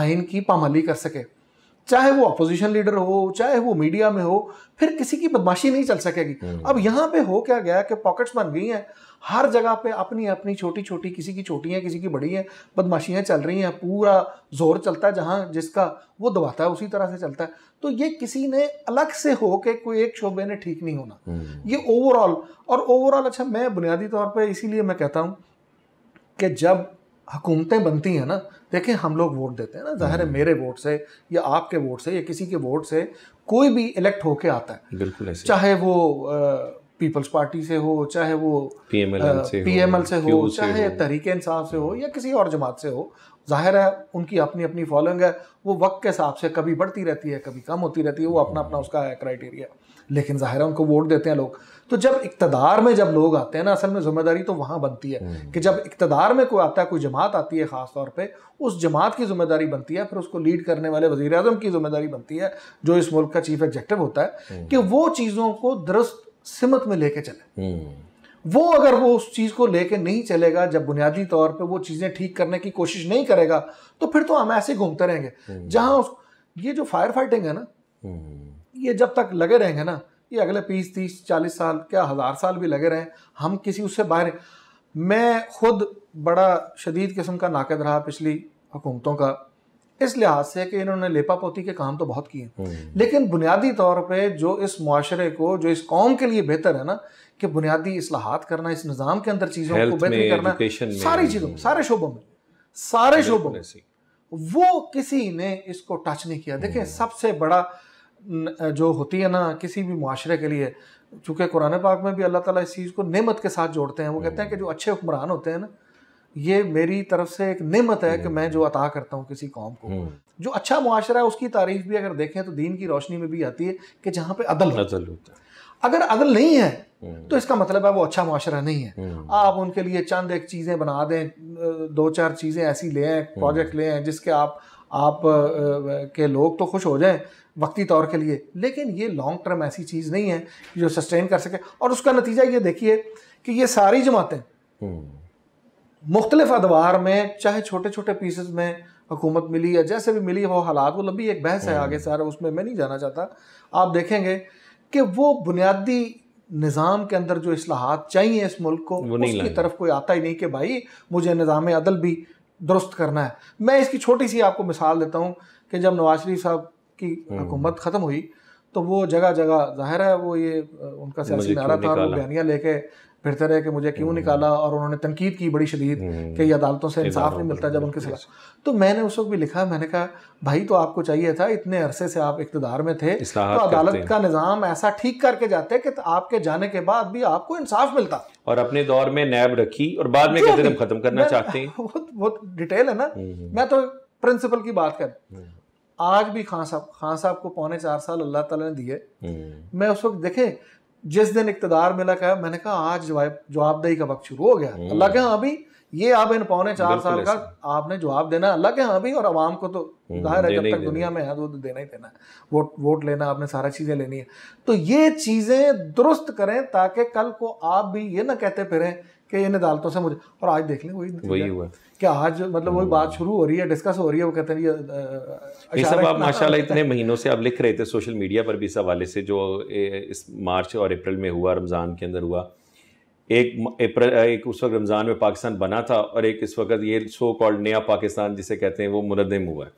आइन की पामाली कर सके चाहे वो अपोजिशन लीडर हो चाहे वो मीडिया में हो फिर किसी की बदमाशी नहीं चल सकेगी हम्म। अब यहाँ पे हो क्या गया कि पॉकेट्स बन गई हैं हर जगह पे अपनी अपनी छोटी छोटी किसी की छोटी हैं किसी की बड़ी हैं बदमाशियाँ चल रही हैं पूरा जोर चलता है जहाँ जिसका वो दबाता है उसी तरह से चलता है तो ये किसी ने अलग से हो के कोई एक शोबे ने ठीक नहीं होना हम्म। ये ओवरऑल और ओवरऑल अच्छा मैं बुनियादी तौर पर इसीलिए मैं कहता हूँ कि जब हुकूमतें बनती हैं ना देखें हम लोग वोट देते हैं ना जाहिर है हम्म। मेरे वोट से या आपके वोट से या किसी के वोट से कोई भी इलेक्ट होके आता है बिल्कुल चाहे वो पीपल्स पार्टी से हो चाहे वो पी एम एल से हो चाहे तहरीक इंसाफ से हो या किसी और जमात से हो जाहिर है उनकी अपनी अपनी फॉलोइंग है वो वक्त के हिसाब से कभी बढ़ती रहती है कभी कम होती रहती है वो अपना अपना उसका है क्राइटेरिया लेकिन जाहिर है उनको वोट देते हैं लोग तो जब इकतदार में जब लोग आते हैं ना असल में जिम्मेदारी तो वहां बनती है हम्म। कि जब इकतदार में कोई आता है कोई जमात आती है ख़ास तौर पर उस जमात की जिम्मेदारी बनती है फिर उसको लीड करने वाले वजीर अजम की जिम्मेदारी बनती है जो इस मुल्क का चीफ एग्जेक्टिव होता है हम्म। कि वो चीज़ों को दुरुस्त सिमत में लेके चले हम्म। वो अगर वो उस चीज़ को लेके नहीं चलेगा जब बुनियादी तौर पे वो चीज़ें ठीक करने की कोशिश नहीं करेगा तो फिर तो हम ऐसे घूमते रहेंगे जहां उस ये जो फायर फाइटिंग है ना ये जब तक लगे रहेंगे ना ये अगले बीस तीस चालीस साल क्या हज़ार साल भी लगे रहे हम किसी उससे बाहर मैं खुद बड़ा शदीद किस्म का नाकद रहा पिछली हुकूमतों का इस लिहाज से कि इन्होंने लेपा पोती के काम तो बहुत किए लेकिन बुनियादी तौर पे जो इस माशरे को जो इस कौम के लिए बेहतर है ना कि बुनियादी असलाहत करना इस निज़ाम के अंदर चीज़ों को बेहतर करना सारी चीज़ों में सारे शोबों में सारे शोबों में वो किसी ने इसको टच नहीं किया देखें सबसे बड़ा जो होती है ना किसी भी माशरे के लिए चूँकि कुरान पाक में भी अल्लाह ताला इस चीज़ को नेमत के साथ जोड़ते हैं वो कहते हैं कि जो अच्छे हुक्मरान होते हैं ना ये मेरी तरफ से एक नेमत है कि मैं जो अता करता हूँ किसी कौम को हम्म। जो अच्छा माशरा है उसकी तारीफ भी अगर देखें तो दीन की रोशनी में भी आती है कि जहाँ पे अदल अदल होता है अगर अदल नहीं है हम्म। तो इसका मतलब है वो अच्छा माशरा नहीं है हम्म। आप उनके लिए चंद एक चीज़ें बना दें दो चार चीज़ें ऐसी ले आए प्रोजेक्ट ले आए जिसके आप आप के लोग तो खुश हो जाएं वक्ती तौर के लिए लेकिन ये लॉन्ग टर्म ऐसी चीज़ नहीं है जो सस्टेन कर सके और उसका नतीजा ये देखिए कि ये सारी जमातें हम्म। मुख्तलिफ अदवार में चाहे छोटे छोटे पीसेस में हुकूमत मिली या जैसे भी मिली वो हालात वो लंबी एक बहस है हम्म। आगे सर उसमें मैं नहीं जाना चाहता आप देखेंगे कि वो बुनियादी निज़ाम के अंदर जो असलाहत चाहिए इस मुल्क को उसकी तरफ कोई आता ही नहीं कि भाई मुझे निज़ाम अदल भी दुरुस्त करना है मैं इसकी छोटी सी आपको मिसाल देता हूँ कि जब नवाज शरीफ साहब की हुकूमत हम्म। ख़त्म हुई तो वो जगह जगह जाहिर है वो ये उनका सियासी नारा था वो बयानियाँ लेके फिरते रहे कि मुझे क्यों हम्म। निकाला और उन्होंने तनकीद की बड़ी शदीद हम्म। कि ये अदालतों से इंसाफ नहीं मिलता जब उनके साथ तो मैंने उस वक्त भी लिखा मैंने कहा भाई तो आपको चाहिए था इतने अरसे से आप इकतदार में थे तो अदालत का निज़ाम ऐसा ठीक करके जाते कि आपके जाने के बाद भी आपको इंसाफ मिलता और अपने दौर में नैब रखी और बाद में खत्म करना चाहते हैं बहुत बहुत डिटेल है ना मैं तो प्रिंसिपल की बात कर आज भी खान साहब खान साहब को पौने चार साल अल्लाह ताला ने दिए हम्म। मैं उस वक्त देखे जिस दिन इकतदार मिला कहा मैंने कहा आज जवाब जवाबदेही का वक्त शुरू हो गया हम्म। अल्लाह के हाँ अभी ये आप इन पौने चार साल का आपने जवाब देना अल्लाह के हाँ भी और आवाम को तो हम्म, जाहिर है जब तक दुनिया में है तो, तो देना ही देना है वोट वोट लेना आपने सारा चीज़ें लेनी है तो ये चीज़ें दुरुस्त करें ताकि कल को आप भी ये ना कहते फिरें कि ये अदालतों से मुझे और आज देख लें वही वही हुआ क्या आज मतलब वही बात शुरू हो रही है डिस्कस हो रही है वो कहते हैं ये ये सब आप माशाल्लाह इतने महीनों से आप लिख रहे थे सोशल मीडिया पर भी इस हवाले से जो इस मार्च और अप्रैल में हुआ रमज़ान के अंदर हुआ एक अप्रैल एक उस वक्त रमज़ान में पाकिस्तान बना था और एक इस वक्त ये सो कॉल्ड नया पाकिस्तान जिसे कहते हैं वो मुनदम हुआ है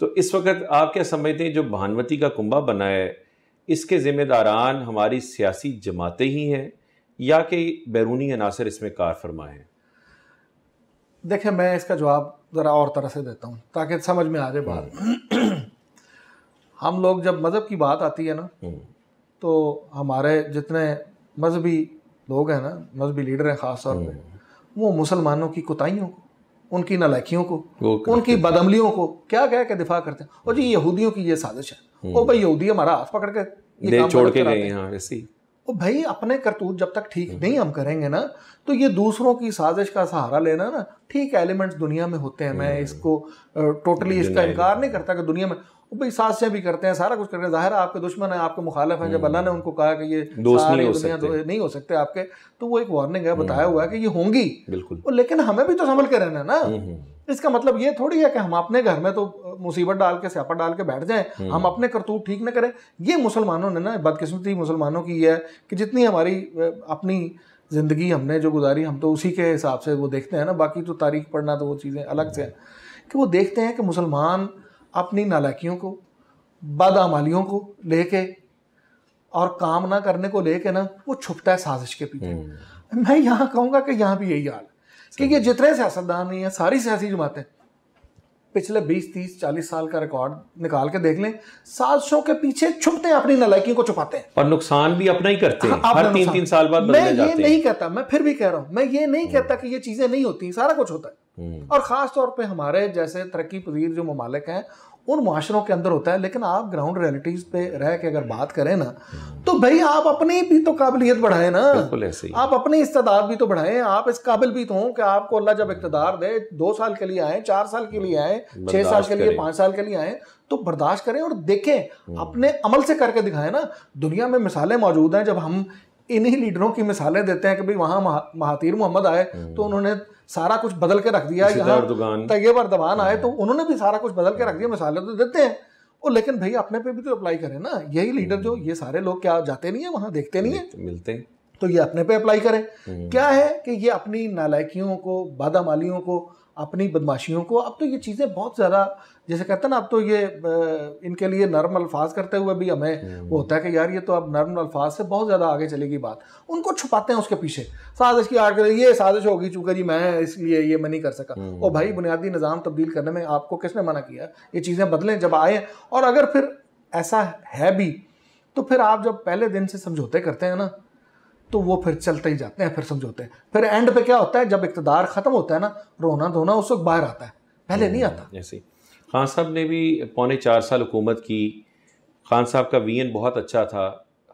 तो इस वक्त आप क्या समझते हैं जो भानवती का कुंभा बना है इसके ज़िम्मेदारान हमारी सियासी जमातें ही हैं या कि बैरूनी अनासर इसमें कार फरमा है देखिए मैं इसका जवाब ज़रा और तरह से देता हूँ ताकि समझ में आ जाए बात हम्म। हम लोग जब मज़हब की बात आती है ना हम्म। तो हमारे जितने मजहबी लोग हैं ना मजहबी लीडर हैं ख़ास तौर पर हम्म। वो मुसलमानों की कोताहियों को उनकी नलायकियों को उनकी बदमलियों को क्या कह के दिफा करते हैं और जी यहूदियों की ये साजिश है ओ भाई यहूदी हमारा हाथ पकड़ के छोड़ के गए हाँ, और भाई अपने करतूत जब तक ठीक हम्म। नहीं हम करेंगे ना तो ये दूसरों की साजिश का सहारा लेना ना ठीक एलिमेंट्स दुनिया में होते हैं मैं हम्म। इसको टोटली इसका इनकार नहीं करता कि दुनिया में भाई साजिशें भी करते हैं सारा कुछ करते हैं जाहिर है आपके दुश्मन है आपके मुखालफ हैं जब हम्म। अल्लाह ने उनको कहा कि ये सारी दुनिया नहीं हो सकते आपके तो वो एक वार्निंग है बताया हुआ है कि ये होंगी बिल्कुल लेकिन हमें भी तो संभल के रहना ना इसका मतलब ये थोड़ी है कि हम अपने घर में तो मुसीबत डाल के स्यापा डाल के बैठ जाए हम्म। हम अपने करतूत ठीक ना करें ये मुसलमानों ने ना बदकिस्मती मुसलमानों की है कि जितनी हमारी अपनी ज़िंदगी हमने जो गुजारी हम तो उसी के हिसाब से वो देखते हैं ना बाकी तो तारीख पढ़ना तो वो चीज़ें अलग से हैं कि वो देखते हैं कि मुसलमान अपनी नालाकियों को बदामालियों को लेके और काम ना करने को लेके ना वो छुपता है साजिश के पीछे हम्म। मैं यहाँ कहूँगा कि यहाँ भी यही हाल है कि ये जितने सियासतदान हैं सारी सियासी जमातें पिछले 20, 30, 40 साल का रिकॉर्ड निकाल के देख लें साजिशों के पीछे छुपते हैं अपनी नलायकियों को छुपाते हैं और नुकसान भी अपना ही करते हैं हाँ, हर तीन तीन साल बाद मैं ये नहीं कहता मैं फिर भी कह रहा हूं मैं ये नहीं हम्म। कहता कि ये चीजें नहीं होती सारा कुछ होता है हम्म। और खास तौर पे हमारे जैसे तरक्की पजीर जो ममालिक हैं उन माशरों के अंदर होता है लेकिन आप ग्राउंड रियलिटीज पे रह के अगर बात करें ना तो भाई आप अपनी भी तो काबिलियत बढ़ाएं ना आप अपनी इस्तेदार भी तो बढ़ाएं आप इस काबिल भी तो हों कि आपको अल्लाह जब इकतदार दे दो साल के लिए आए चार साल के लिए आए छह साल के लिए पांच साल के लिए आए तो बर्दाश्त करें और देखें हम्म। अपने अमल से करके दिखाएं ना दुनिया में मिसालें मौजूद हैं जब हम इन्हीं लीडरों की मिसालें देते हैं कि भाई वहाँ महातीर मोहम्मद आए हम्म। तो उन्होंने सारा कुछ बदल के रख दिया यहाँ तैयब अरदवान आए तो हम्म। उन्होंने भी सारा कुछ बदल के रख दिया मिसालें तो देते हैं और लेकिन भाई अपने पे भी तो अप्लाई करें ना यही लीडर जो ये सारे लोग क्या जाते नहीं है वहाँ देखते नहीं है मिलते हैं तो ये अपने पे अप्लाई करें हम्म। क्या है कि ये अपनी नालायकियों को बादामालियों को अपनी बदमाशियों को अब तो ये चीज़ें बहुत ज़्यादा जैसे कहते हैं ना अब तो ये इनके लिए नर्म अल्फाज करते हुए भी हमें वो हम्म। होता है कि यार ये तो अब नर्म अल्फाज से बहुत ज़्यादा आगे चलेगी बात उनको छुपाते हैं उसके पीछे साजिश की आड़ ये साजिश होगी चूंकि जी मैं इसलिए ये मैं नहीं कर सका हम्म। ओ भाई बुनियादी निज़ाम तब्दील करने में आपको किसने मना किया ये चीज़ें बदलें जब आए और अगर फिर ऐसा है भी तो फिर आप जब पहले दिन से समझौते करते हैं ना तो वो फिर चलते ही जाते हैं फिर समझौते हैं फिर एंड पे क्या होता है जब इकतदार ख़त्म होता है ना रोना धोना उस वक्त बाहर आता है पहले नहीं आता हम्म, ऐसे खान साहब ने भी पौने चार साल हुकूमत की खान साहब का वी बहुत अच्छा था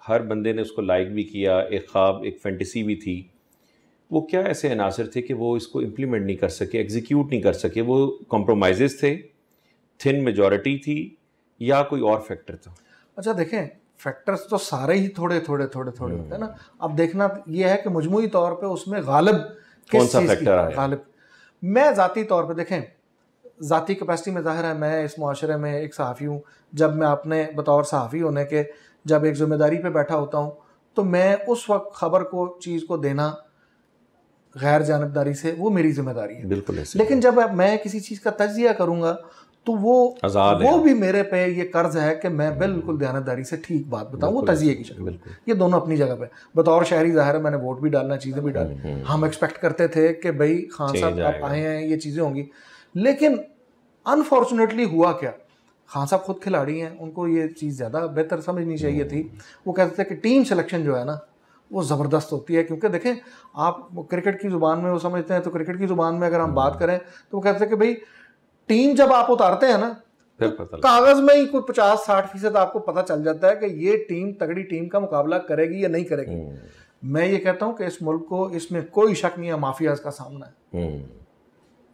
हर बंदे ने उसको लाइक भी किया एक ख्वाब एक फैंटेसी भी थी वो क्या ऐसे अनासर थे कि वो इसको इम्प्लीमेंट नहीं कर सके एग्जीक्यूट नहीं कर सके वो कॉम्प्रोमाइज़ थे थिन मेजॉरिटी थी या कोई और फैक्टर था अच्छा देखें फैक्टर्स तो सारे ही थोड़े थोड़े थोड़े थोड़े होते हैं ना हम्म। अब देखना यह है कि मजमू तौर पर उसमें गालिब कौन सा फैक्टर है गालिब मैं ज़ाती तौर पर देखें ज़ाती कैपेसिटी में ज़ाहिर है मैं इस माशरे में एक सहाफ़ी हूँ जब मैं अपने बतौर सहाफ़ी होने के जब एक ज़िम्मेदारी पे बैठा होता हूँ तो मैं उस वक्त ख़बर को चीज़ को देना गैर जानबदारी से वो मेरी ज़िम्मेदारी है बिल्कुल लेकिन जब मैं किसी चीज़ का तजिया करूँगा तो वो आजाद वो भी मेरे पे ये कर्ज है कि मैं बिल्कुल दयानतदारी से ठीक बात बताऊँ वो तजिए की शक्ल ये दोनों अपनी जगह पे बतौर शहरी जाहिर है मैंने वोट भी डालना चीज़ें भी डाली हम्म, हम्म। हम एक्सपेक्ट करते थे कि भाई खान साहब आप आए हैं ये चीज़ें होंगी लेकिन अनफॉर्चुनेटली हुआ क्या खान साहब खुद खिलाड़ी हैं उनको ये चीज़ ज़्यादा बेहतर समझनी चाहिए थी हम्म। वो कहते थे कि टीम सिलेक्शन जो है ना वो ज़बरदस्त होती है क्योंकि देखें आप क्रिकेट की ज़ुबान में वो समझते हैं तो क्रिकेट की ज़ुबान में अगर हम बात करें तो वो कहते हैं कि भाई टीम जब आप उतारते हैं ना तो कागज में ही कोई पचास साठ फीसद आपको पता चल जाता है कि ये टीम तगड़ी टीम का मुकाबला करेगी या नहीं करेगी हम्म। मैं ये कहता हूं कि इस मुल्क को इसमें कोई शक नहीं है माफियाज का सामना है हम्म।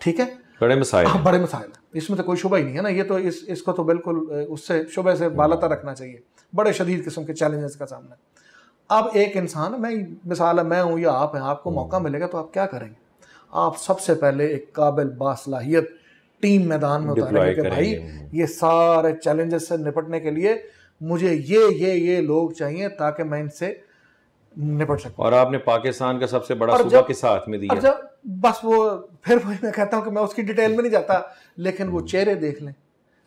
ठीक है बड़े मसाइल हाँ, बड़े मसाइल इसमें तो कोई शुभ ही नहीं है ना ये तो इस इसको तो बिल्कुल उससे शुभ से हम्म। बालता रखना चाहिए बड़े शदीद किस्म के चैलेंजेस का सामना है अब एक इंसान मैं मिसाल है मैं हूँ या आप हैं आपको मौका मिलेगा तो आप क्या करेंगे आप सबसे पहले एक काबिल बासलाहियत टीम मैदान में उतारेंगे कि भाई ये सारे चैलेंजेस से निपटने के लिए मुझे ये ये ये लोग चाहिए ताकि मैं इनसे निपट सकूं और आपने पाकिस्तान का सबसे बड़ा सूबा के साथ में दिया जब बस वो फिर वही मैं कहता हूँ कि मैं उसकी डिटेल में नहीं जाता लेकिन वो हम्म। चेहरे देख लें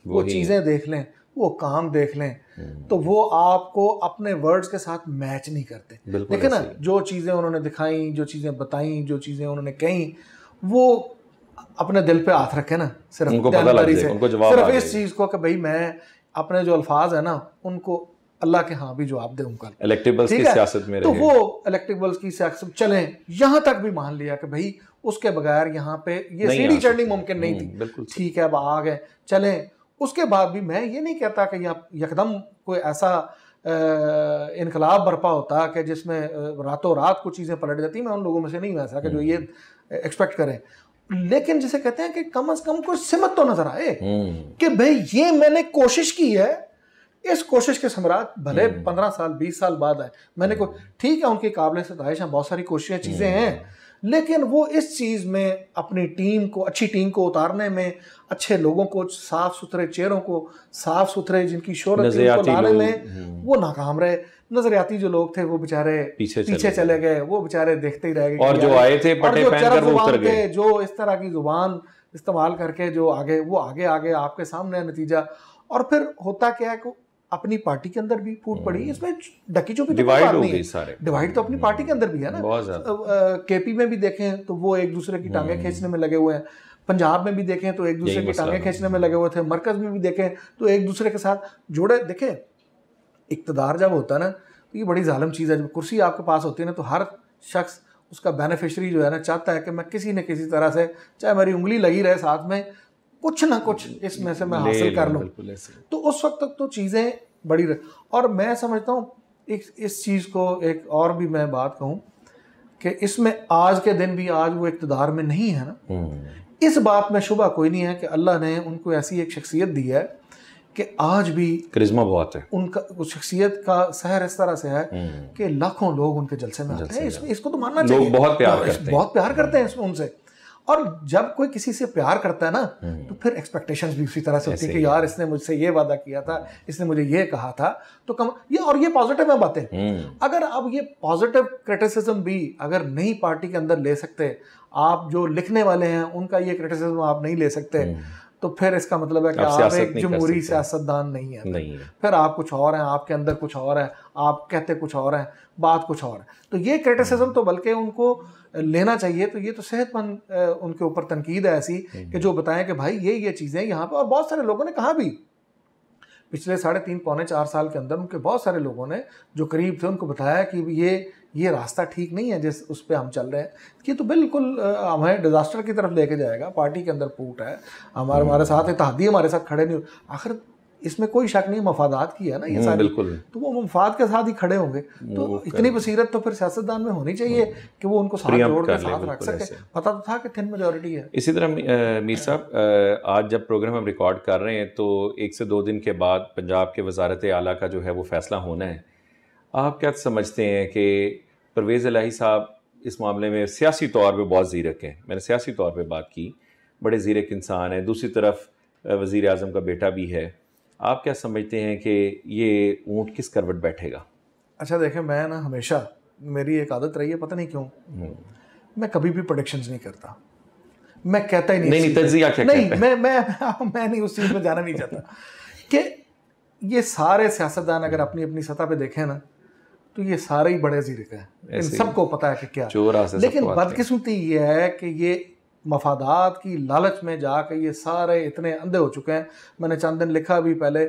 वो, चीज़ें देख लें वो काम देख लें हम्म। तो वो आपको अपने वर्ड्स के साथ मैच नहीं करते देखिए ना जो चीज़ें उन्होंने दिखाई जो चीज़ें बताई जो चीज़ें उन्होंने कही वो अपने दिल पे हाथ रखे ना सिर्फ उनको पता लग जाए उनको जवाब सिर्फ इस चीज़ को कि भाई मैं अपने जो अल्फाज है ना उनको अल्लाह के हाँ भी जवाब दे उनका इलेक्टेबल्स की सियासत में तो वो इलेक्टेबल्स की सियासत चले यहाँ तक भी मान लिया कि भाई उसके बगैर यहाँ पे ये सीढ़ी चढ़नी मुमकिन नहीं हम्म, थी बिल्कुल ठीक है अब आ गए चले उसके बाद भी मैं ये नहीं कहता कि यकदम कोई ऐसा इनकलाब बर्पा होता कि जिसमें रातों रात कुछ चीज़ें पलट जाती मैं उन लोगों में से नहीं हूँ ऐसा कि जो हम्म। ये एक्सपेक्ट करें लेकिन जिसे कहते हैं कि कम अज कम कुछ सिमत तो नजर आए हम्म। कि भाई ये मैंने कोशिश की है इस कोशिश के सम्राट भले हम्म। पंद्रह साल बीस साल बाद आए मैंने को ठीक है उनकी काबिल से है बहुत सारी कोशिशें चीजें हम्म। हैं लेकिन वो इस चीज़ में अपनी टीम को अच्छी टीम को उतारने में अच्छे लोगों को साफ सुथरे चेहरों को साफ सुथरे जिनकी शोहरत लाने में हम्म। वो नाकाम रहे नजरियाती जो लोग थे वो बेचारे पीछे, पीछे चले, चले गए वो बेचारे देखते ही रह गए और जो आए थे पटे पहनकर वो उतर गए जो इस तरह की जुबान इस्तेमाल करके जो आगे वो आगे आगे आपके सामने नतीजा और फिर होता क्या है कि अपनी पार्टी के अंदर भी फूट पड़ी हम्म। इसमें डकी चौपी डिवाइड तो हो गई सारे डिवाइड तो अपनी हम्म। पार्टी के अंदर भी है ना केपी में भी देखें तो वो एक दूसरे की टांगे हम्म। खींचने में लगे हुए हैं पंजाब में भी देखें तो एक दूसरे की टांगे खींचने में लगे हुए थे मरकज में भी देखें तो एक दूसरे के साथ जोड़े देखें इकतदार जब होता है ना तो ये बड़ी जालम चीज़ है जब कुर्सी आपके पास होती है ना तो हर शख्स उसका बेनिफिशरी जो है ना चाहता है कि मैं किसी न किसी तरह से चाहे मेरी उंगली लगी रहे साथ में कुछ ना कुछ इसमें से मैं हासिल कर लूँ तो उस वक्त तक तो चीज़ें बड़ी रह... और मैं समझता हूँ इस इस चीज़ को एक और भी मैं बात कहूँ कि इसमें आज के दिन भी आज वो इकतदार में नहीं है ना हम्म। इस बात में शुभ कोई नहीं है कि अल्लाह ने उनको ऐसी एक शख्सियत दी है कि आज भी करिश्मा बहुत है उनका उस शख्सियत का सहर इस तरह से है हम्म। कि लाखों लोग उनके जलसे में आते हैं इस, इसको तो मानना चाहिए बहुत प्यार हाँ, करते हैं बहुत प्यार करते हैं उनसे और जब कोई किसी से प्यार करता है ना हम्म। तो फिर एक्सपेक्टेशंस भी उसी तरह से होती है कि यार इसने मुझसे ये वादा किया था इसने मुझे ये कहा था तो कम ये और ये पॉजिटिव है बातें हम्म। अगर अब ये पॉजिटिव क्रिटिसिज्म भी अगर नई पार्टी के अंदर ले सकते आप जो लिखने वाले हैं उनका ये क्रिटिसिज्म आप नहीं ले सकते हम्म। तो फिर इसका मतलब है कि आप, आप एक जमहूरी सियासतदान नहीं है नहीं है फिर आप कुछ और हैं आपके अंदर कुछ और है आप कहते कुछ और हैं बात कुछ और है तो ये क्रिटिसिज्म तो बल्कि उनको लेना चाहिए तो ये तो सेहतमंद उनके ऊपर तनकीद है ऐसी हम्म। कि जो बताएं कि भाई ये ये चीज़ें यहाँ पर और बहुत सारे लोगों ने कहा भी पिछले साढ़े तीन पौने चार साल के अंदर उनके बहुत सारे लोगों ने जो करीब थे उनको बताया कि ये ये रास्ता ठीक नहीं है जिस उस पर हम चल रहे हैं ये तो बिल्कुल हमें डिज़ास्टर की तरफ लेके जाएगा पार्टी के अंदर फूट है हमारे हमारे साथ इतिहादी हमारे साथ खड़े नहीं आखिर इसमें कोई शक नहीं मफादात की है ना ये हम्म, सारी तो वो मफाद के साथ ही खड़े होंगे तो इतनी बसीरत तो फिर सियासतदान में होनी चाहिए हम्म। कि वो उनको साथ जोड़ के साथ रख सके पता तो था कि थिन मेजोरिटी है इसी तरह मीर साहब आज जब प्रोग्राम हम रिकॉर्ड कर रहे हैं तो एक से दो दिन के बाद पंजाब के वजारत आला का जो है वो फैसला होना है आप क्या समझते हैं कि परवेज़ अलाही साहब इस मामले में सियासी तौर पर बहुत जीरक हैं मैंने सियासी तौर पर बात की बड़े जीरक इंसान हैं दूसरी तरफ वज़ी अजम का बेटा भी है आप क्या समझते हैं कि ये ऊँट किस करवट बैठेगा अच्छा देखें मैं ना हमेशा मेरी एक आदत रही है पता नहीं क्यों हम्म। मैं कभी भी प्रोडिक्शन नहीं करता मैं कहता ही नहीं नहीं नहीं, क्या नहीं मैं मैं मैं नहीं उस चीज़ में जाना नहीं चाहता कि ये सारे सियासतदान अगर अपनी अपनी सतह पे देखें ना तो ये सारे ही बड़े जीरे का है इन सबको पता है कि क्या लेकिन बदकिस्मती ये है कि ये मफादात की लालच में जा कर ये सारे इतने अंधे हो चुके हैं मैंने चंद दिन लिखा भी पहले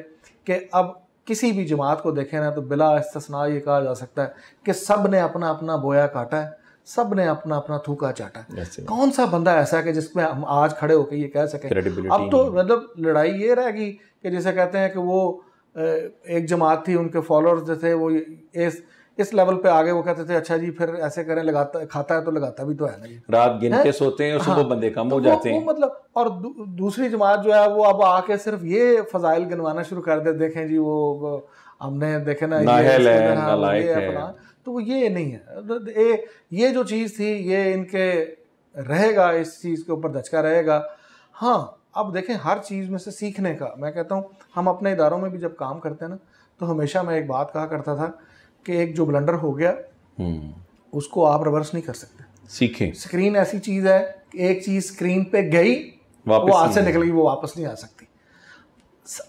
कि अब किसी भी जमात को देखें ना तो बिला इस्तना ये कहा जा सकता है कि सब ने अपना अपना बोया काटा है सब ने अपना अपना थूका चाटा है कौन सा बंदा ऐसा है कि जिसमें हम आज खड़े होकर ये कह सकें अब तो मतलब लड़ाई ये रहेगी कि जैसे कहते हैं कि वो एक जमात थी उनके फॉलोअर्स जो थे वो इस इस लेवल पे आगे वो कहते थे अच्छा जी फिर ऐसे करें लगाता खाता है तो लगाता भी तो है ना रात गिन के सोते हैं और सुबह हाँ, बंदे कम तो हो जाते हैं मतलब और दूसरी जमात जो है वो अब आके सिर्फ ये फजाइल गिनवाना शुरू कर दे देखें जी वो हमने देखे ना हाँ, तो ये नहीं है ये जो चीज़ थी ये इनके रहेगा इस चीज़ के ऊपर धचका रहेगा हाँ अब देखें हर चीज़ में से सीखने का मैं कहता हूँ हम अपने इदारों में भी जब काम करते हैं ना तो हमेशा मैं एक बात कहा करता था कि एक जो ब्लंडर हो गया हम्म। उसको आप रिवर्स नहीं कर सकते सीखें स्क्रीन ऐसी चीज़ है एक चीज़ स्क्रीन पे गई वो हाथ से निकल गई वो वापस नहीं आ सकती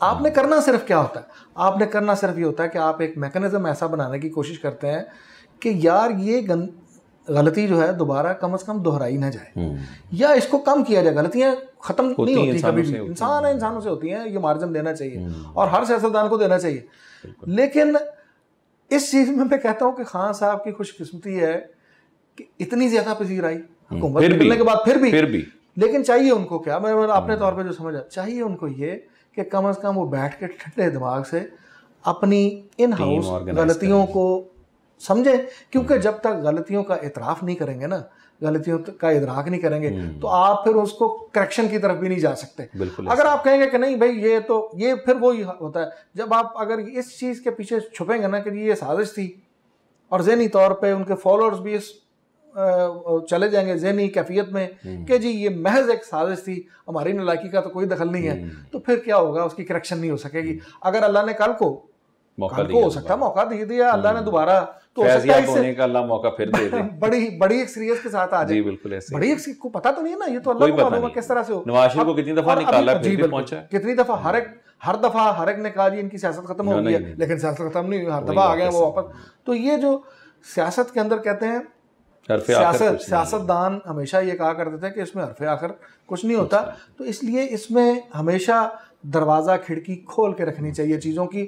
आपने करना सिर्फ क्या होता है आपने करना सिर्फ ये होता है कि आप एक मैकेनिज़्म ऐसा बनाने की कोशिश करते हैं कि यार ये गन गलती जो है दोबारा कम से कम दोहराई ना जाए हम्म। या इसको कम किया जाए गलतियां खत्म नहीं होती कभी भी इंसान है इंसानों से होती हैं ये मार्जिन देना चाहिए हम्म। और हर सियासतदान को देना चाहिए लेकिन इस चीज में मैं कहता हूँ कि खान साहब की खुशकिस्मती है कि इतनी ज्यादा पसीर आई हम्म, हुकूमत मिलने के बाद फिर भी फिर भी लेकिन चाहिए उनको क्या मैं अपने हम्म। तौर पे जो समझा चाहिए उनको ये कि कम अज कम वो बैठ के ठंडे दिमाग से अपनी इन हाउस गलतियों को समझे क्योंकि जब तक गलतियों का इतराफ नहीं करेंगे ना गलतियों का इधराक नहीं करेंगे हम्म। तो आप फिर उसको करेक्शन की तरफ भी नहीं जा सकते अगर आप कहेंगे कि नहीं भाई ये तो ये फिर वो होता है जब आप अगर इस चीज़ के पीछे छुपेंगे ना कि ये साजिश थी और जहनी तौर पर उनके फॉलोअर्स भी इस चले जाएंगे जहनी कैफियत में हम्म। कि जी ये महज एक साजिश थी हमारी नलाकी का तो कोई दखल नहीं है हम्म। तो फिर क्या होगा उसकी करेक्शन नहीं हो सकेगी अगर अल्लाह ने कल को मौका दिया सकता मौका दे दिया अल्लाह ने दोबारा तो होने का अल्लाह मौका फिर दे दे बड़ी बड़ी एक सीरियस के साथ आ जाए बिल्कुल ऐसे बड़ी एक को पता तो नहीं है ना ये तो अल्लाह को मालूम किस तरह से हो नवाज शरीफ को कितनी दफा निकाला फिर भी पहुंचा कितनी दफा हर एक हर दफा हर एक ने कहा जी इनकी सियासत खत्म हो गई है लेकिन सियासत खत्म नहीं हुई हर दफा आ गए वो वापस तो ये जो सियासत के अंदर कहते हैं सियासतदान हमेशा ये कहा करते थे कि इसमें हरफे आखिर कुछ नहीं होता तो इसलिए इसमें हमेशा दरवाज़ा खिड़की खोल के रखनी चाहिए चीज़ों की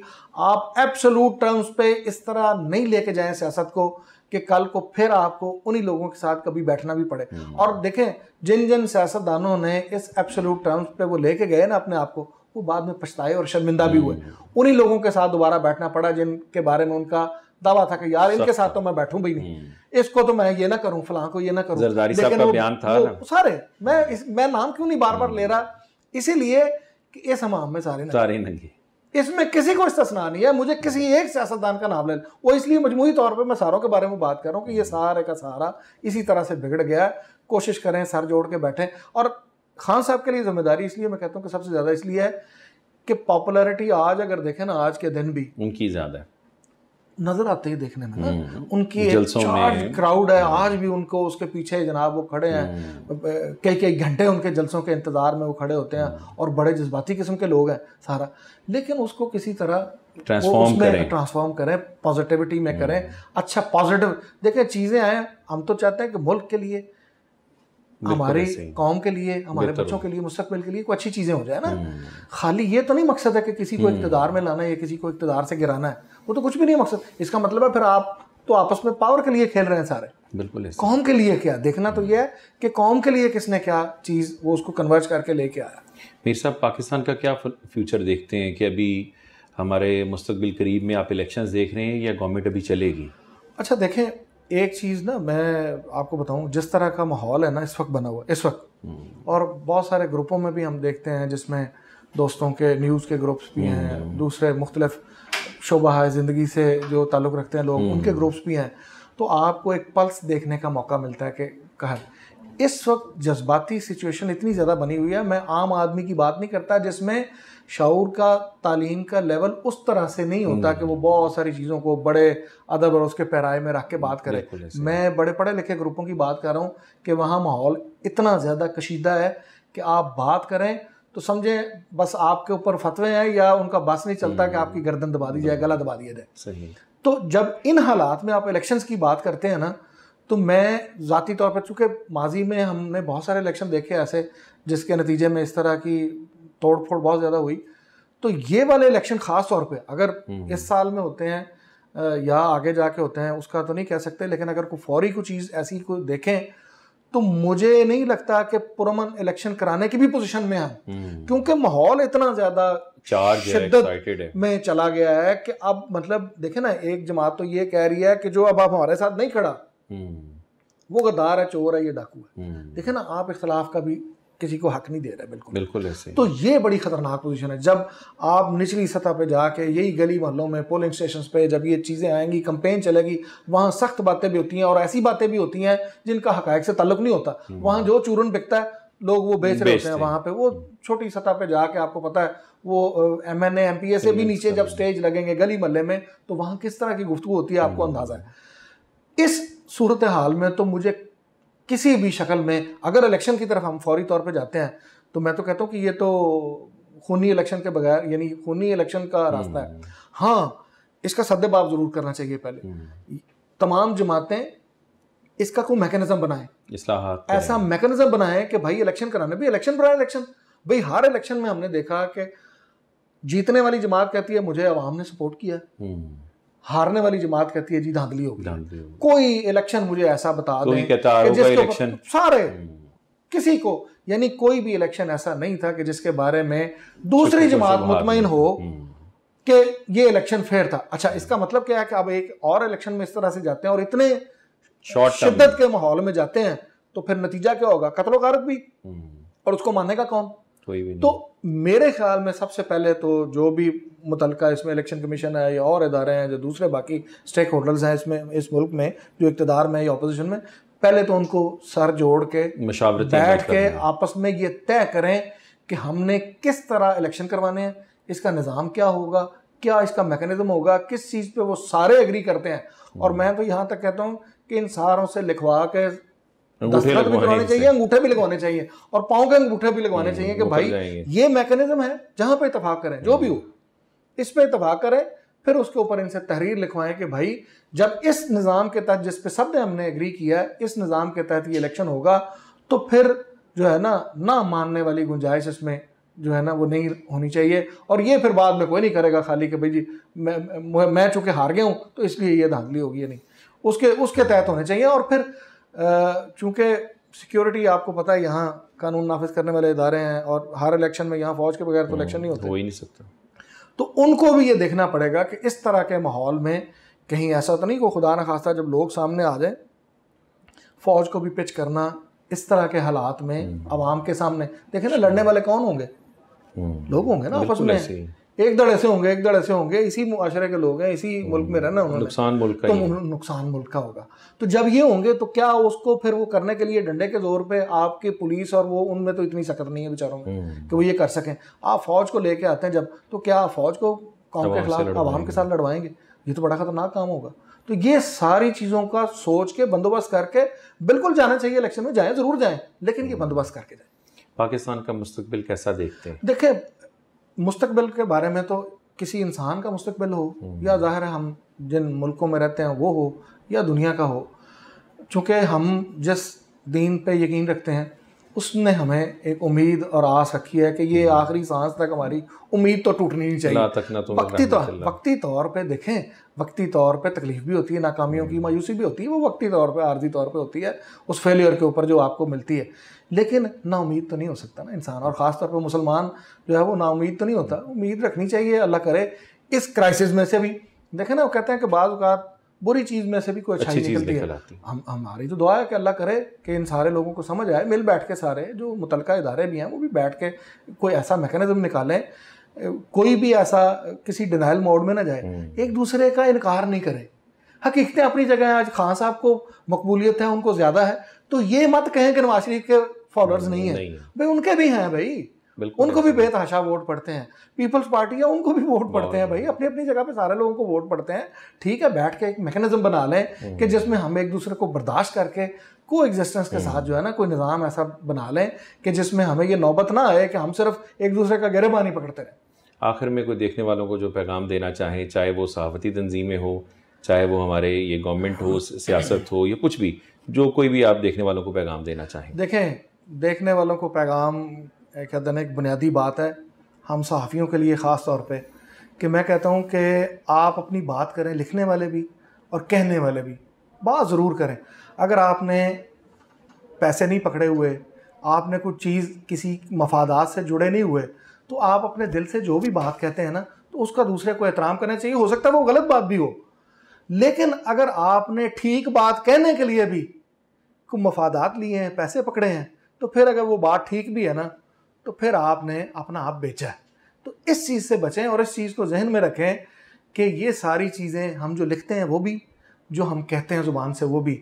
आप एब्सोलूट टर्म्स पे इस तरह नहीं लेके जाएं सियासत को कि कल को फिर आपको उन्हीं लोगों के साथ कभी बैठना भी पड़े हम्म। और देखें जिन जिन सियासतदानों ने इस एब्सोलूट टर्म्स पे वो लेके गए ना अपने आप को वो बाद में पछताए और शर्मिंदा भी हुए हम्म। उन्हीं लोगों के साथ दोबारा बैठना पड़ा जिनके बारे में उनका दावा था कि यार इनके साथ तो मैं बैठूं भी नहीं हम्म। इसको तो मैं ये ना करूं फलां को ये ना करूं लेकिन का वो, बयान था वो, ना सारे मैं इस, मैं नाम क्यों नहीं बार बार ले रहा इसीलिए कि इस हमाम में सारे सारे नंगे इसमें किसी को इस्तना नहीं है मुझे किसी एक सियासतदान का नाम ले वो इसलिए मजमूरी तौर पर मैं सारों के बारे में बात कर रहा हूँ कि ये सारे का सारा इसी तरह से बिगड़ गया है कोशिश करें सर जोड़ के बैठें और खान साहब के लिए जिम्मेदारी इसलिए मैं कहता हूँ कि सबसे ज़्यादा इसलिए है कि पॉपुलरिटी आज अगर देखें ना आज के दिन भी उनकी ज़्यादा है नजर आते ही देखने में ना हम्म। उनकी एक चार्ज क्राउड है हम्म। आज भी उनको उसके पीछे जनाब वो खड़े हैं हम्म। कई कई घंटे उनके जलसों के इंतजार में वो खड़े होते हैं और बड़े जज्बाती किस्म के लोग हैं सारा लेकिन उसको किसी तरह ट्रांसफॉर्म करें ट्रांसफॉर्म करें पॉजिटिविटी में करें अच्छा पॉजिटिव देखें चीज़ें आए हम तो चाहते हैं कि मुल्क के लिए हमारे कौम के लिए हमारे बच्चों के लिए मुस्तबिल के लिए कोई अच्छी चीज़ें हो जाए ना हम्म। खाली ये तो नहीं मकसद है कि किसी को हम्म। इकतदार में लाना है या किसी को इकतदार से गिराना है वो तो कुछ भी नहीं मकसद इसका मतलब है फिर आप तो आपस में पावर के लिए खेल रहे हैं सारे बिल्कुल कौम के लिए क्या देखना तो यह है कि कौम के लिए किसने क्या चीज़ वो उसको कन्वर्ज करके लेके आया मीर साहब पाकिस्तान का क्या फ्यूचर देखते हैं कि अभी हमारे मुस्तबिल करीब में आप इलेक्शन देख रहे हैं या गवर्नमेंट अभी चलेगी अच्छा देखें एक चीज़ ना मैं आपको बताऊं जिस तरह का माहौल है ना इस वक्त बना हुआ इस वक्त हम्म। और बहुत सारे ग्रुपों में भी हम देखते हैं जिसमें दोस्तों के न्यूज़ के ग्रुप्स भी हैं हम्म। दूसरे मुख्तलिफ शोबा है ज़िंदगी से जो ताल्लुक़ रखते हैं लोग हम्म। उनके ग्रुप्स भी हैं तो आपको एक पल्स देखने का मौका मिलता है कि कहा इस वक्त जज्बाती सिचुएशन इतनी ज़्यादा बनी हुई है मैं आम आदमी की बात नहीं करता जिसमें शूर का तालीम का लेवल उस तरह से नहीं होता कि वो हम्म। बहुत सारी चीज़ों को बड़े अदब और उसके पैराए में रख के बात करे मैं बड़े पढ़े लिखे ग्रुपों की बात कर रहा हूँ कि वहाँ माहौल इतना ज़्यादा कशीदा है कि आप बात करें तो समझें बस आपके ऊपर फतवे हैं या उनका बस नहीं चलता कि आपकी हम्म। गर्दन दबा दी जाए गला दबा दिया जाए तो जब इन हालात में आप इलेक्शंस की बात करते हैं ना तो मैं ज़ाती तौर पर चूँकि माजी में हमने बहुत सारे इलेक्शन देखे ऐसे जिसके नतीजे में इस तरह की तोड़फोड़ बहुत ज़्यादा हुई तो ये वाले इलेक्शन खास तौर पे अगर हम्म, हम्म। इस साल में होते हैं या आगे जाके होते हैं उसका तो नहीं कह सकते लेकिन अगर कोई फौरी कोई चीज़ ऐसी को देखें तो मुझे नहीं लगता कि पुरमन इलेक्शन कराने की भी पोजीशन में है हम्म। क्योंकि माहौल इतना ज़्यादा शिद्दत में चला गया है कि अब मतलब देखे ना एक जमात तो ये कह रही है कि जो अब आप हमारे साथ नहीं खड़ा वो गद्दार है चोर है ये डाकू है देखे ना आप इख्तलाफ का भी किसी को हक नहीं दे रहा है बिल्कुल बिल्कुल ऐसे तो ये बड़ी खतरनाक पोजीशन है जब आप निचली सतह पे जाके यही गली मोहल्लों में पोलिंग स्टेशन पे जब ये चीज़ें आएंगी कंपेन चलेगी वहाँ सख्त बातें भी होती हैं और ऐसी बातें भी होती हैं जिनका हक से ताल्लुक नहीं होता हम्म। वहाँ जो चूरन बिकता है लोग वो बेच रहे होते हैं वहाँ पे वो हम्म। छोटी सतह पे जाके आपको पता है वो M N M P A से भी नीचे जब स्टेज लगेंगे गली महल्ले में तो वहाँ किस तरह की गुफ्तु होती है आपको हम्म। अंदाज़ा है इस सूरत हाल में तो मुझे किसी भी शक्ल में अगर इलेक्शन की तरफ हम फौरी तौर पर जाते हैं तो मैं तो कहता हूँ कि ये तो खूनी इलेक्शन के बगैर यानी खूनी इलेक्शन का रास्ता है हम्म। हाँ इसका सद्देबाब जरूर करना चाहिए पहले हम्म। तमाम जमातें इसका कोई मैकेनिज्म बनाए ऐसा मैकेनिज्म बनाए कि भाई इलेक्शन कराने भी इलेक्शन बनाए इलेक्शन भाई हर इलेक्शन में हमने देखा कि जीतने वाली जमात कहती है मुझे अवाम ने सपोर्ट किया हारने वाली जमात कहती है जी धांधली होगी कोई इलेक्शन मुझे ऐसा बता दे इलेक्शन सारे हम्म। किसी को यानी कोई भी इलेक्शन ऐसा नहीं था कि जिसके बारे में दूसरी जमात मुतमिन हो हम्म। कि ये इलेक्शन फेयर था अच्छा इसका हम्म। मतलब क्या है कि अब एक और इलेक्शन में इस तरह से जाते हैं और इतने शिद्दत के माहौल में जाते हैं तो फिर नतीजा क्या होगा कतलोकारक भी और उसको मानेगा कौन कोई भी तो नहीं तो मेरे ख्याल में सबसे पहले तो जो भी मुतल इसमें इलेक्शन कमीशन है या और इदारे हैं जो दूसरे बाकी स्टेक होल्डर्स हैं इसमें इस मुल्क में जो इकतदार में या अपोजिशन में पहले तो उनको सर जोड़ के बैठ के आपस में ये तय करें कि हमने किस तरह इलेक्शन करवाने हैं इसका निज़ाम क्या होगा क्या इसका मैकेनिज्म होगा किस चीज़ पे वो सारे एग्री करते हैं और हम्म। मैं तो यहाँ तक कहता हूँ कि इन सारों से लिखवा के दस्तखत भी चाहिए अंगूठे भी लगवाने चाहिए और पाओ के अंगूठे भी लगवाने हम्म, चाहिए कि भाई ये मैकेनिज्म है जहां पे इतफाक करें जो भी हो हम्म। इस पर इतफाक करें फिर उसके ऊपर इनसे तहरीर लिखवाएं कि भाई जब इस निज़ाम के तहत जिस पे सब ने हमने एग्री किया इस निज़ाम के तहत ये इलेक्शन होगा तो फिर जो है ना ना मानने वाली गुंजाइश इसमें जो है ना वो नहीं होनी चाहिए और ये फिर बाद में कोई नहीं करेगा खाली कि भाई जी मैं मैं चूंकि हार गया हूँ तो इसलिए ये धांधली होगी नहीं उसके उसके तहत होने चाहिए और फिर चूँकि सिक्योरिटी आपको पता है यहाँ कानून नाफिज करने वाले इदारे हैं और हर इलेक्शन में यहाँ फौज के बगैर तो इलेक्शन हम्म, नहीं होता हो ही नहीं सकता तो उनको भी ये देखना पड़ेगा कि इस तरह के माहौल में कहीं ऐसा तो नहीं को खुदा न खास्ता जब लोग सामने आ जाए फौज को भी पिच करना इस तरह के हालात में हम्म। आवाम के सामने देखे ना लड़ने वाले कौन होंगे हम्म। लोग होंगे ना आपस में एक दड़ ऐसे होंगे एक दड़ ऐसे होंगे इसी मुआरे के लोग हैं इसी मुल्क में रहना उन्होंने नुकसान मुल्क का तो नुकसान मुल्क का होगा तो जब ये होंगे तो क्या उसको फिर वो करने के लिए डंडे के जोर पे आपके पुलिस और वो उनमें तो इतनी सख्त नहीं है बेचारों में हम्म। कि वो ये कर सकें आप फौज को लेके आते हैं जब तो क्या फौज को कौम के खिलाफ आवाम के साथ लड़वाएंगे ये तो बड़ा खतरनाक काम होगा तो ये सारी चीज़ों का सोच के बंदोबस्त करके बिल्कुल जाना चाहिए इलेक्शन में जाएं ज़रूर जाएं लेकिन ये बंदोबस्त करके जाए पाकिस्तान का मुस्तबिल कैसा देखते हैं देखें मुस्तबिल के बारे में तो किसी इंसान का मुस्तबिल हो हम्म। या ज़ाहिर है हम जिन मुल्कों में रहते हैं वो हो या दुनिया का हो चूँकि हम जिस दीन पे यकीन रखते हैं उसने हमें एक उम्मीद और आस रखी है कि ये हम्म। आखिरी सांस तक हमारी उम्मीद तो टूटनी ही चाहिए तो वक्ती तौर तो- वक्ती तौर पे देखें वक्ती तौर पे तकलीफ भी होती है नाकामियों की हम्म। मायूसी भी होती है वो वक्ती तौर पे आर्जी तौर पे होती है उस फेलियर के ऊपर जो आपको मिलती है लेकिन ना उम्मीद तो नहीं हो सकता ना इंसान और ख़ास तौर पर मुसलमान जो है वो ना उम्मीद तो नहीं होता हम्म। उम्मीद रखनी चाहिए अल्लाह करे इस क्राइसिस में से भी देखें ना वो कहते हैं कि बाज़ बुरी चीज में से भी कोई अच्छाई चीज़ निकलती है हम हमारी तो दुआ है कि अल्लाह करे कि इन सारे लोगों को समझ आए मिल बैठ के सारे जो मुतलका इदारे भी हैं वो भी बैठ के कोई ऐसा मैकेनिज्म निकालें कोई भी ऐसा किसी डिनाइल मोड में ना जाए हम्म। एक दूसरे का इनकार नहीं करे हकीकतें अपनी जगह आज खान साहब को मकबूलियत है उनको ज़्यादा है तो ये मत कहें कि नवाज शरीफ के फॉलोअर्स हम्म, नहीं है भाई उनके भी हैं भाई उनको भी बेतहाशा वोट पड़ते हैं पीपल्स पार्टी है उनको भी वोट पड़ते हैं भाई अपनी अपनी जगह पे सारे लोगों को वोट पड़ते हैं ठीक है बैठ के एक मैकेनिज्म बना लें कि हम्म। जिसमें हम एक दूसरे को बर्दाश्त करके को एग्जिस्टेंस के साथ हम्म। जो है ना कोई निज़ाम ऐसा बना लें कि जिसमें हमें ये नौबत ना आए कि हम सिर्फ एक दूसरे का गरेबानी पकड़ते रहें आखिर में कोई देखने वालों को जो पैगाम देना चाहें चाहे वो सहावती तंजीमें हो चाहे वो हमारे ये गवर्नमेंट हो हाँ। सियासत हो या कुछ भी जो कोई भी आप देखने वालों को पैगाम देना चाहें देखें देखने वालों को पैगाम कहते एक बुनियादी बात है हम सहाफ़ियों के लिए ख़ास तौर पे कि मैं कहता हूँ कि आप अपनी बात करें लिखने वाले भी और कहने वाले भी बात ज़रूर करें अगर आपने पैसे नहीं पकड़े हुए आपने कुछ चीज़ किसी मफादात से जुड़े नहीं हुए तो आप अपने दिल से जो भी बात कहते हैं ना तो उसका दूसरे को एहतराम करना चाहिए हो सकता है वो गलत बात भी हो लेकिन अगर आपने ठीक बात कहने के लिए भी कुछ मफादात लिए हैं पैसे पकड़े हैं तो फिर अगर वो बात ठीक भी है ना तो फिर आपने अपना आप बेचा है तो इस चीज़ से बचें और इस चीज़ को जहन में रखें कि ये सारी चीज़ें हम जो लिखते हैं वो भी जो हम कहते हैं ज़ुबान से वो भी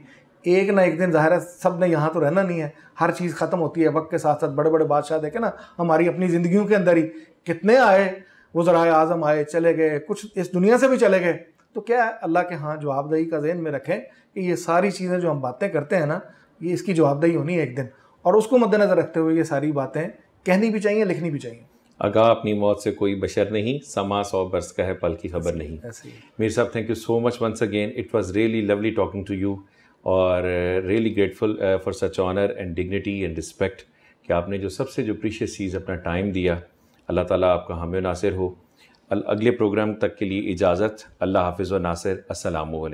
एक ना एक दिन ज़ाहिर है सब ने यहाँ तो रहना नहीं है हर चीज़ ख़त्म होती है वक्त के साथ साथ बड़े बड़े बादशाह देखे ना हमारी अपनी जिंदगी के अंदर ही कितने आए वज़रा आज़म आए चले गए कुछ इस दुनिया से भी चले गए तो क्या है अल्लाह के हाँ जवाबदही का जहन में रखें कि ये सारी चीज़ें जो हम बातें करते हैं ना ये इसकी जवाबदही होनी है एक दिन और उसको मद्देनज़र रखते हुए ये सारी बातें कहनी भी चाहिए लिखनी भी चाहिए अगा अपनी मौत से कोई बशर नहीं समा सौ बरस का है पल की खबर नहीं मेरे साहब thank you so much once again it was really lovely talking to you और really grateful for such honour and dignity and respect कि आपने जो सबसे जो प्रीशियस चीज़ अपना टाइम दिया अल्लाह ताला आपका हम नासिर हो अगले प्रोग्राम तक के लिए इजाज़त अल्लाह हाफिज़ व नासिर असलकम